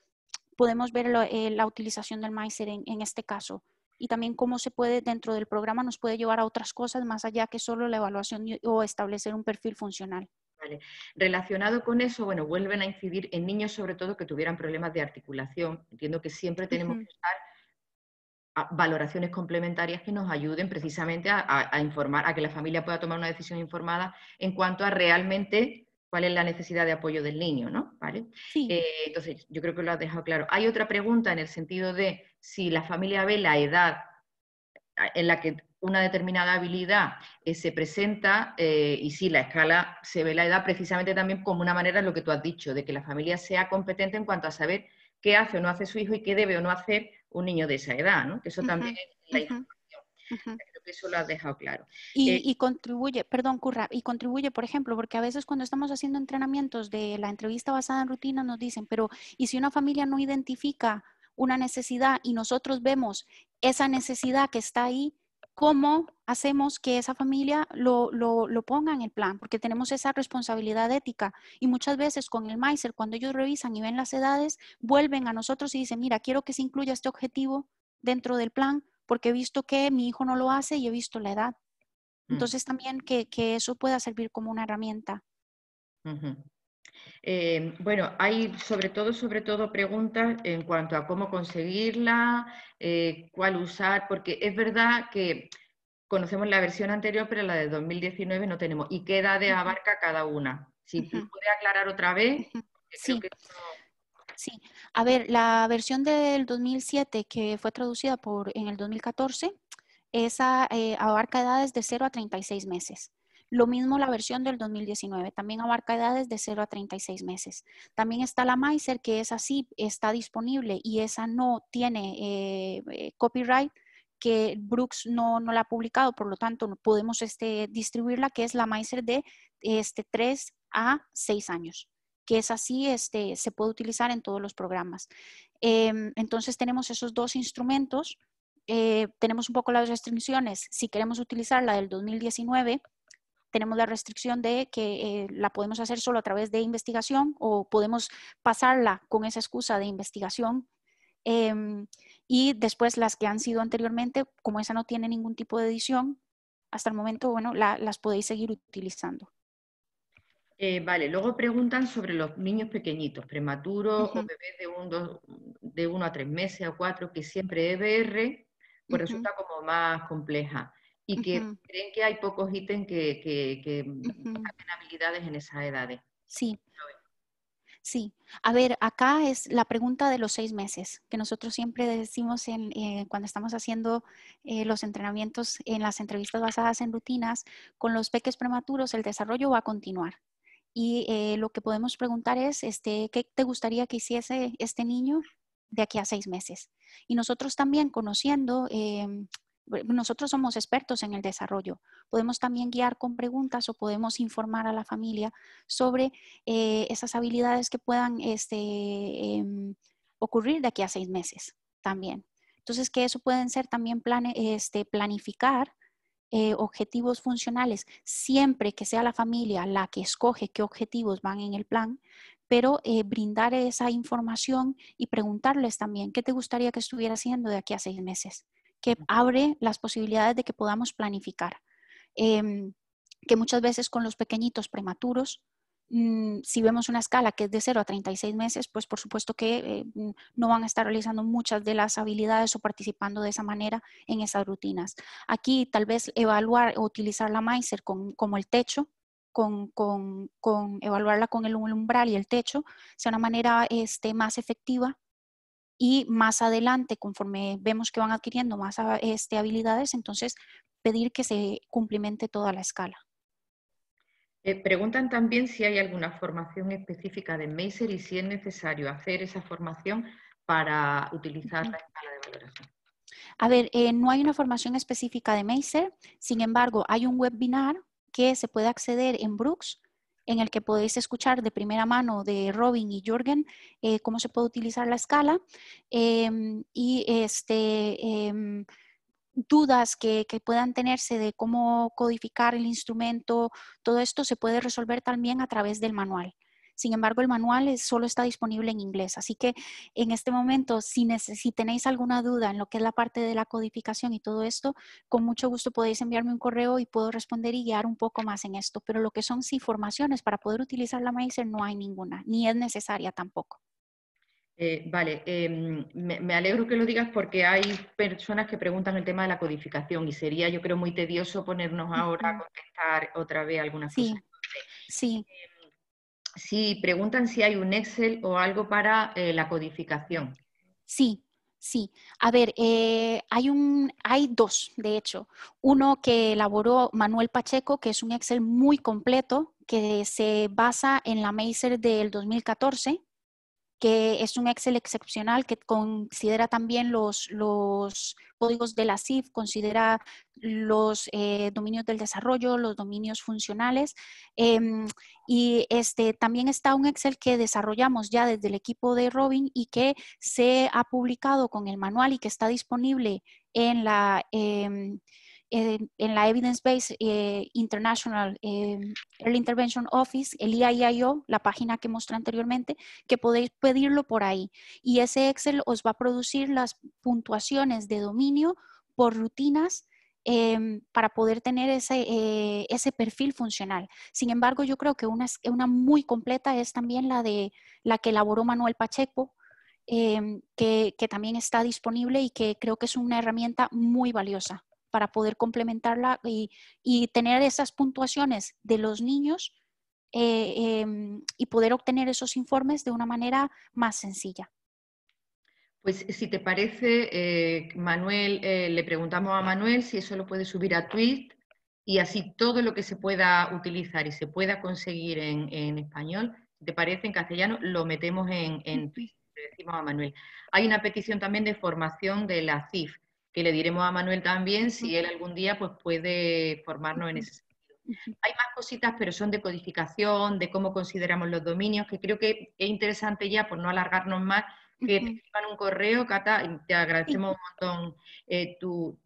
podemos ver eh, la utilización del Mindset en, este caso y también cómo se puede dentro del programa nos puede llevar a otras cosas más allá que solo la evaluación o establecer un perfil funcional. Vale. Relacionado con eso, bueno, vuelven a incidir en niños sobre todo que tuvieran problemas de articulación. Entiendo que siempre tenemos que usar valoraciones complementarias que nos ayuden precisamente a, informar, a que la familia pueda tomar una decisión informada en cuanto a realmente cuál es la necesidad de apoyo del niño, ¿no? Eh, entonces, yo creo que lo has dejado claro. Hay otra pregunta en el sentido de si la familia ve la edad ah, en la que una determinada habilidad eh, se presenta eh, y si la escala se ve la edad precisamente también como una manera de lo que tú has dicho, de que la familia sea competente en cuanto a saber qué hace o no hace su hijo y qué debe o no hacer un niño de esa edad, ¿no? Eso también la información eso lo has dejado claro. Eh, y, contribuye, perdón, Curra, y contribuye, por ejemplo, porque a veces cuando estamos haciendo entrenamientos de la entrevista basada en rutina nos dicen, pero ¿y si una familia no identifica una necesidad y nosotros vemos esa necesidad que está ahí? ¿Cómo hacemos que esa familia lo, ponga en el plan? Porque tenemos esa responsabilidad ética y muchas veces con el MICER, cuando ellos revisan y ven las edades, vuelven a nosotros y dicen, mira, quiero que se incluya este objetivo dentro del plan porque he visto que mi hijo no lo hace y he visto la edad. Mm. Entonces también que, eso pueda servir como una herramienta. Eh, bueno, hay sobre todo, sobre todo preguntas en cuanto a cómo conseguirla, eh, cuál usar, porque es verdad que conocemos la versión anterior, pero la de 2019 no tenemos. ¿Y qué edad abarca cada una? Si puede aclarar otra vez. Sí. Sí, a ver, la versión del 2007 que fue traducida en el 2014, esa eh, abarca edades de 0 a 36 meses. Lo mismo la versión del 2019, también abarca edades de 0 a 36 meses. También está la MISER que esa sí está disponible y esa no tiene eh, eh, copyright, que Brooks no, no, la ha publicado, por lo tanto no podemos este, distribuirla, que es la MISER de 3 este, a 6 años que es así, este, se puede utilizar en todos los programas. Em, entonces tenemos esos dos instrumentos. Eh, tenemos un poco las restricciones. Si queremos utilizar la del 2019, tenemos la restricción de que eh, la podemos hacer solo a través de investigación o podemos pasarla con esa excusa de investigación. Em, y después las que han sido anteriormente, como esa no tiene ningún tipo de edición, hasta el momento, bueno, las podéis seguir utilizando. Eh, vale, luego preguntan sobre los niños pequeñitos, prematuros o bebés de, un, de uno a tres meses o cuatro, que siempre EBR pues resulta como más compleja y que creen que hay pocos ítems que, que, habilidades en esas edades. Sí. Sí, a ver, acá es la pregunta de los seis meses, que nosotros siempre decimos en, eh, cuando estamos haciendo eh, los entrenamientos en las entrevistas basadas en rutinas, con los peques prematuros el desarrollo va a continuar. Y eh, lo que podemos preguntar es, este, ¿qué te gustaría que hiciese este niño de aquí a seis meses? Y nosotros también conociendo, em, nosotros somos expertos en el desarrollo, podemos también guiar con preguntas o podemos informar a la familia sobre eh, esas habilidades que puedan este, em, ocurrir de aquí a seis meses también. Entonces, que eso pueden ser también este, planificar eh, objetivos funcionales, siempre que sea la familia la que escoge qué objetivos van en el plan, pero eh, brindar esa información y preguntarles también qué te gustaría que estuviera haciendo de aquí a seis meses, que abre las posibilidades de que podamos planificar. Em, que muchas veces con los pequeñitos prematuros Mm, si vemos una escala que es de 0 a 36 meses, pues por supuesto que eh, mm, no van a estar realizando muchas de las habilidades o participando de esa manera en esas rutinas. Aquí tal vez evaluar o utilizar la MICER con, como el techo, con, evaluarla con el umbral y el techo, sea una manera este, más efectiva y más adelante, conforme vemos que van adquiriendo más ah, este, habilidades, entonces pedir que se cumplimente toda la escala. Eh, preguntan también si hay alguna formación específica de Meiser y si es necesario hacer esa formación para utilizar la escala de valoración. A ver, eh, no hay una formación específica de Meiser, sin embargo, hay un webinar que se puede acceder en Brooks, en el que podéis escuchar de primera mano de Robin y Jorgen eh, cómo se puede utilizar la escala. Em, y este em, dudas que, puedan tenerse de cómo codificar el instrumento, todo esto se puede resolver también a través del manual. Sin embargo, el manual solo está disponible en inglés, así que en este momento, si, tenéis alguna duda en lo que es la parte de la codificación y todo esto, con mucho gusto podéis enviarme un correo y puedo responder y guiar un poco más en esto. Pero lo que son sí formaciones para poder utilizar la MISER no hay ninguna, ni es necesaria tampoco. Eh, vale, em, me, alegro que lo digas porque hay personas que preguntan el tema de la codificación y sería, yo creo, muy tedioso ponernos ahora a contestar otra vez algunas sí, cosas. Sí. Em, sí, preguntan si hay un Excel o algo para eh, la codificación. Sí, Sí, a ver, eh, hay, un, hay dos, de hecho. Uno que elaboró Manuel Pacheco, que es un Excel muy completo, que se basa en la Maser del 2014 que es un Excel excepcional que considera también los, los códigos de la CIF, considera los eh, dominios del desarrollo, los dominios funcionales. Em, y este, también está un Excel que desarrollamos ya desde el equipo de Robin y que se ha publicado con el manual y que está disponible en la... Em, en, la Evidence-Based eh, International Early eh, Intervention Office, el e IIIO, la página que mostré anteriormente, que podéis pedirlo por ahí. Y ese Excel os va a producir las puntuaciones de dominio por rutinas em, para poder tener ese, eh, ese, perfil funcional. Sin embargo, yo creo que una, una, muy completa es también la, de, la que elaboró Manuel Pacheco, em, que, también está disponible y que creo que es una herramienta muy valiosa para poder complementarla y, tener esas puntuaciones de los niños eh, em, y poder obtener esos informes de una manera más sencilla. Pues si te parece, eh, Manuel, eh, le preguntamos a Manuel si eso lo puede subir a Twist y así todo lo que se pueda utilizar y se pueda conseguir en, español, si te parece en castellano, lo metemos en, en le decimos a Manuel. Hay una petición también de formación de la CIF que le diremos a Manuel también si él algún día pues, puede formarnos en ese sentido. Hay más cositas, pero son de codificación, de cómo consideramos los dominios, que creo que es interesante ya, por no alargarnos más, que te escriban un correo, Cata, y te agradecemos un montón eh, tu,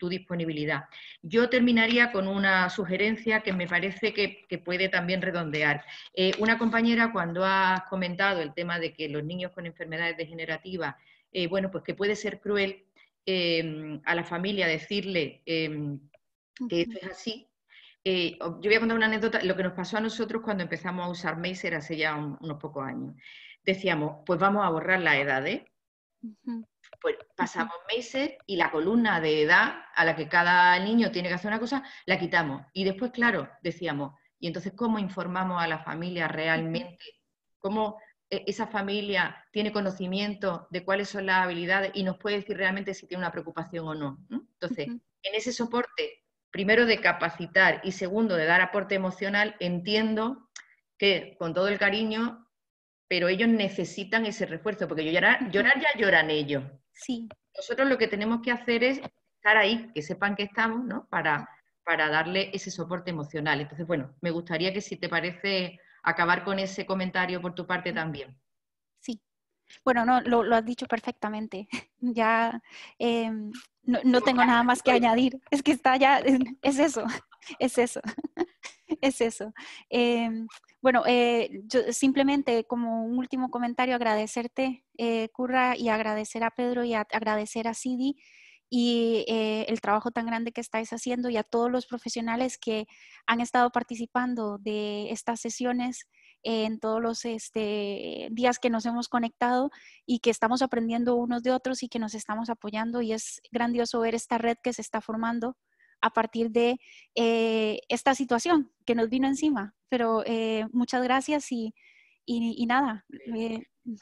disponibilidad. Yo terminaría con una sugerencia que me parece que, puede también redondear. Eh, una compañera, cuando has comentado el tema de que los niños con enfermedades degenerativas, eh, bueno, pues que puede ser cruel, Em, a la familia, decirle em, que esto es así. Eh, yo voy a contar una anécdota, lo que nos pasó a nosotros cuando empezamos a usar Macer hace ya unos pocos años. Decíamos, pues vamos a borrar la edad, ¿eh?". Pues pasamos meses y la columna de edad a la que cada niño tiene que hacer una cosa, la quitamos. Y después, claro, decíamos, ¿y entonces cómo informamos a la familia realmente? ¿Cómo, e-, esa familia tiene conocimiento de cuáles son las habilidades y nos puede decir realmente si tiene una preocupación o no. Entonces, en ese soporte, primero de capacitar y segundo de dar aporte emocional, entiendo que con todo el cariño, pero ellos necesitan ese refuerzo, porque llorar, ya lloran ellos. Sí. Nosotros lo que tenemos que hacer es estar ahí, que sepan que estamos, ¿no? Para, para darle ese soporte emocional. Entonces, bueno, me gustaría que si te parece acabar con ese comentario por tu parte también. Sí, bueno, no, lo, has dicho perfectamente. ya em, no, tengo nada más que añadir. Es que está ya, es, eso, es eso. es eso. Em, bueno, eh, yo simplemente como un último comentario, agradecerte, eh, Curra, y agradecer a Pedro y agradecer a Sidi y eh, el trabajo tan grande que estáis haciendo y a todos los profesionales que han estado participando de estas sesiones en todos los este, días que nos hemos conectado y que estamos aprendiendo unos de otros y que nos estamos apoyando y es grandioso ver esta red que se está formando a partir de eh, esta situación que nos vino encima. Pero eh, muchas gracias y, y nada,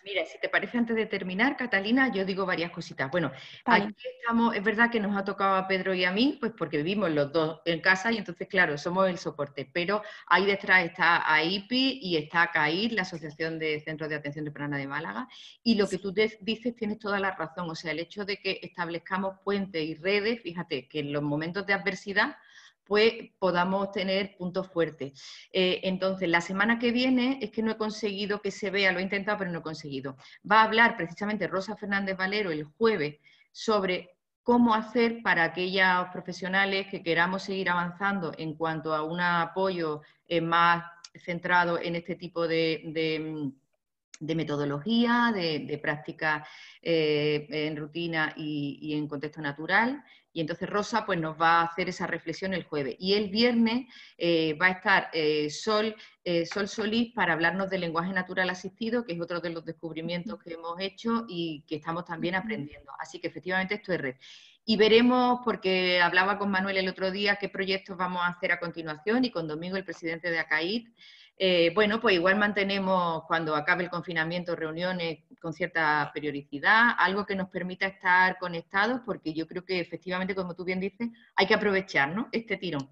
Mira, si te parece, antes de terminar, Catalina, yo digo varias cositas. Bueno, aquí estamos, es verdad que nos ha tocado a Pedro y a mí, pues porque vivimos los dos en casa y entonces, claro, somos el soporte, pero ahí detrás está AIPI y está CAIR, la Asociación de Centros de Atención Temprana de Málaga, y lo que tú dices tienes toda la razón, o sea, el hecho de que establezcamos puentes y redes, fíjate, que en los momentos de adversidad pues podamos tener puntos fuertes. Eh, entonces, la semana que viene es que no he conseguido que se vea, lo he intentado, pero no he conseguido. Va a hablar precisamente Rosa Fernández Valero el jueves sobre cómo hacer para aquellos profesionales que queramos seguir avanzando en cuanto a un apoyo eh, más centrado en este tipo de mm, de metodología, de, de práctica eh, en rutina y, en contexto natural. Y entonces Rosa pues, nos va a hacer esa reflexión el jueves. Y el viernes eh, va a estar eh, Sol, Sol Solís para hablarnos del lenguaje natural asistido, que es otro de los descubrimientos que hemos hecho y que estamos también aprendiendo. Así que efectivamente esto es red. Y veremos, porque hablaba con Manuel el otro día, qué proyectos vamos a hacer a continuación y con Domingo, el presidente de ACAID, eh, bueno, pues igual mantenemos cuando acabe el confinamiento reuniones con cierta periodicidad, algo que nos permita estar conectados, porque yo creo que efectivamente, como tú bien dices, hay que aprovechar ¿no? este tirón.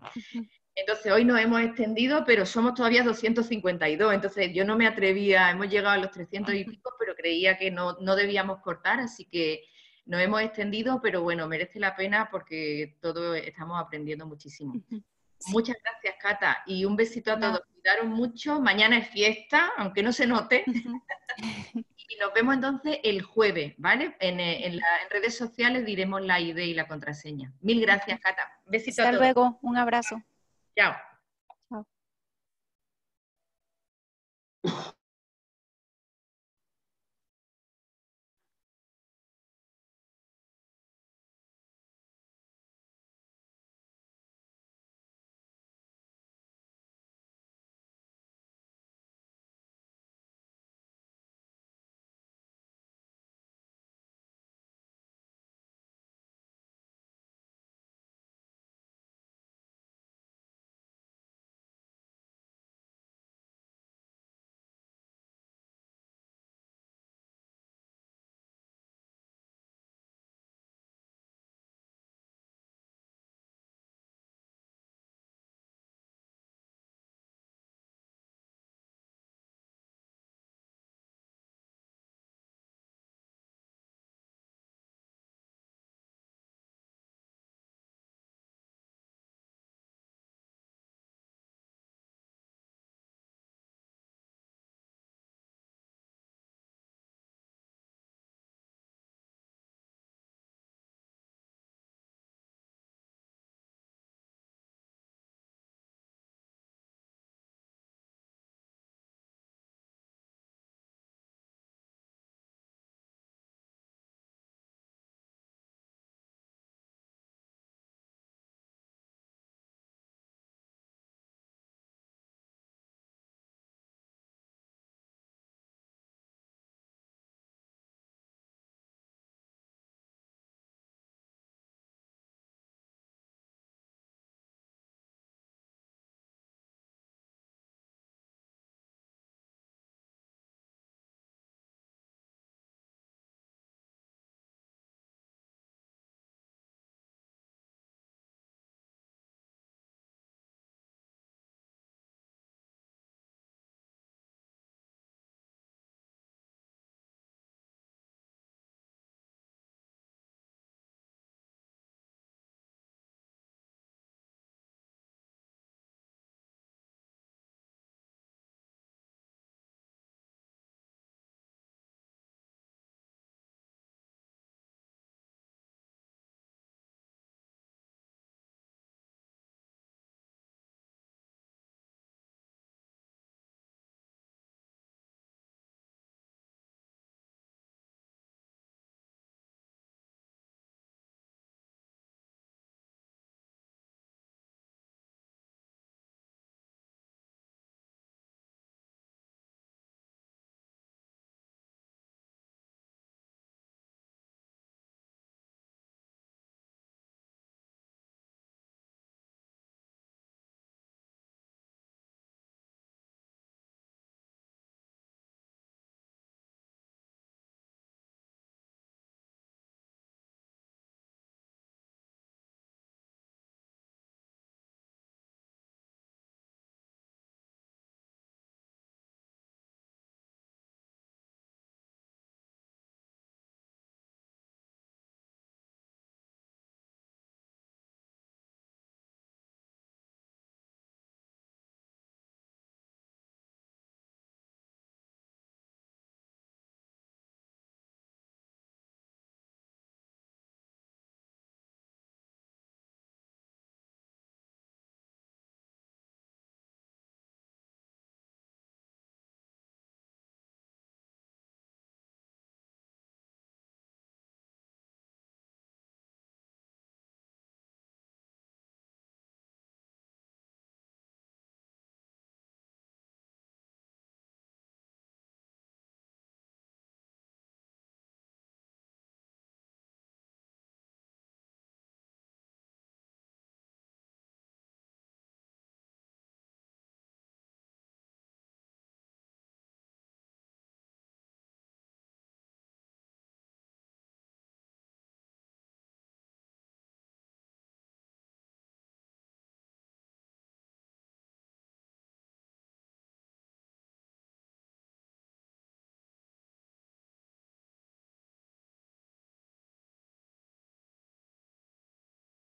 Entonces, hoy nos hemos extendido, pero somos todavía 252, entonces yo no me atrevía, hemos llegado a los 300 y pico, pero creía que no, debíamos cortar, así que nos hemos extendido, pero bueno, merece la pena porque todos estamos aprendiendo muchísimo. Muchas gracias, Cata, y un besito a todos mucho. Mañana es fiesta, aunque no se note. y nos vemos entonces el jueves, ¿vale? En, eh, redes sociales diremos la ID y la contraseña. Mil gracias, Cata. besitos luego, un abrazo. Chao.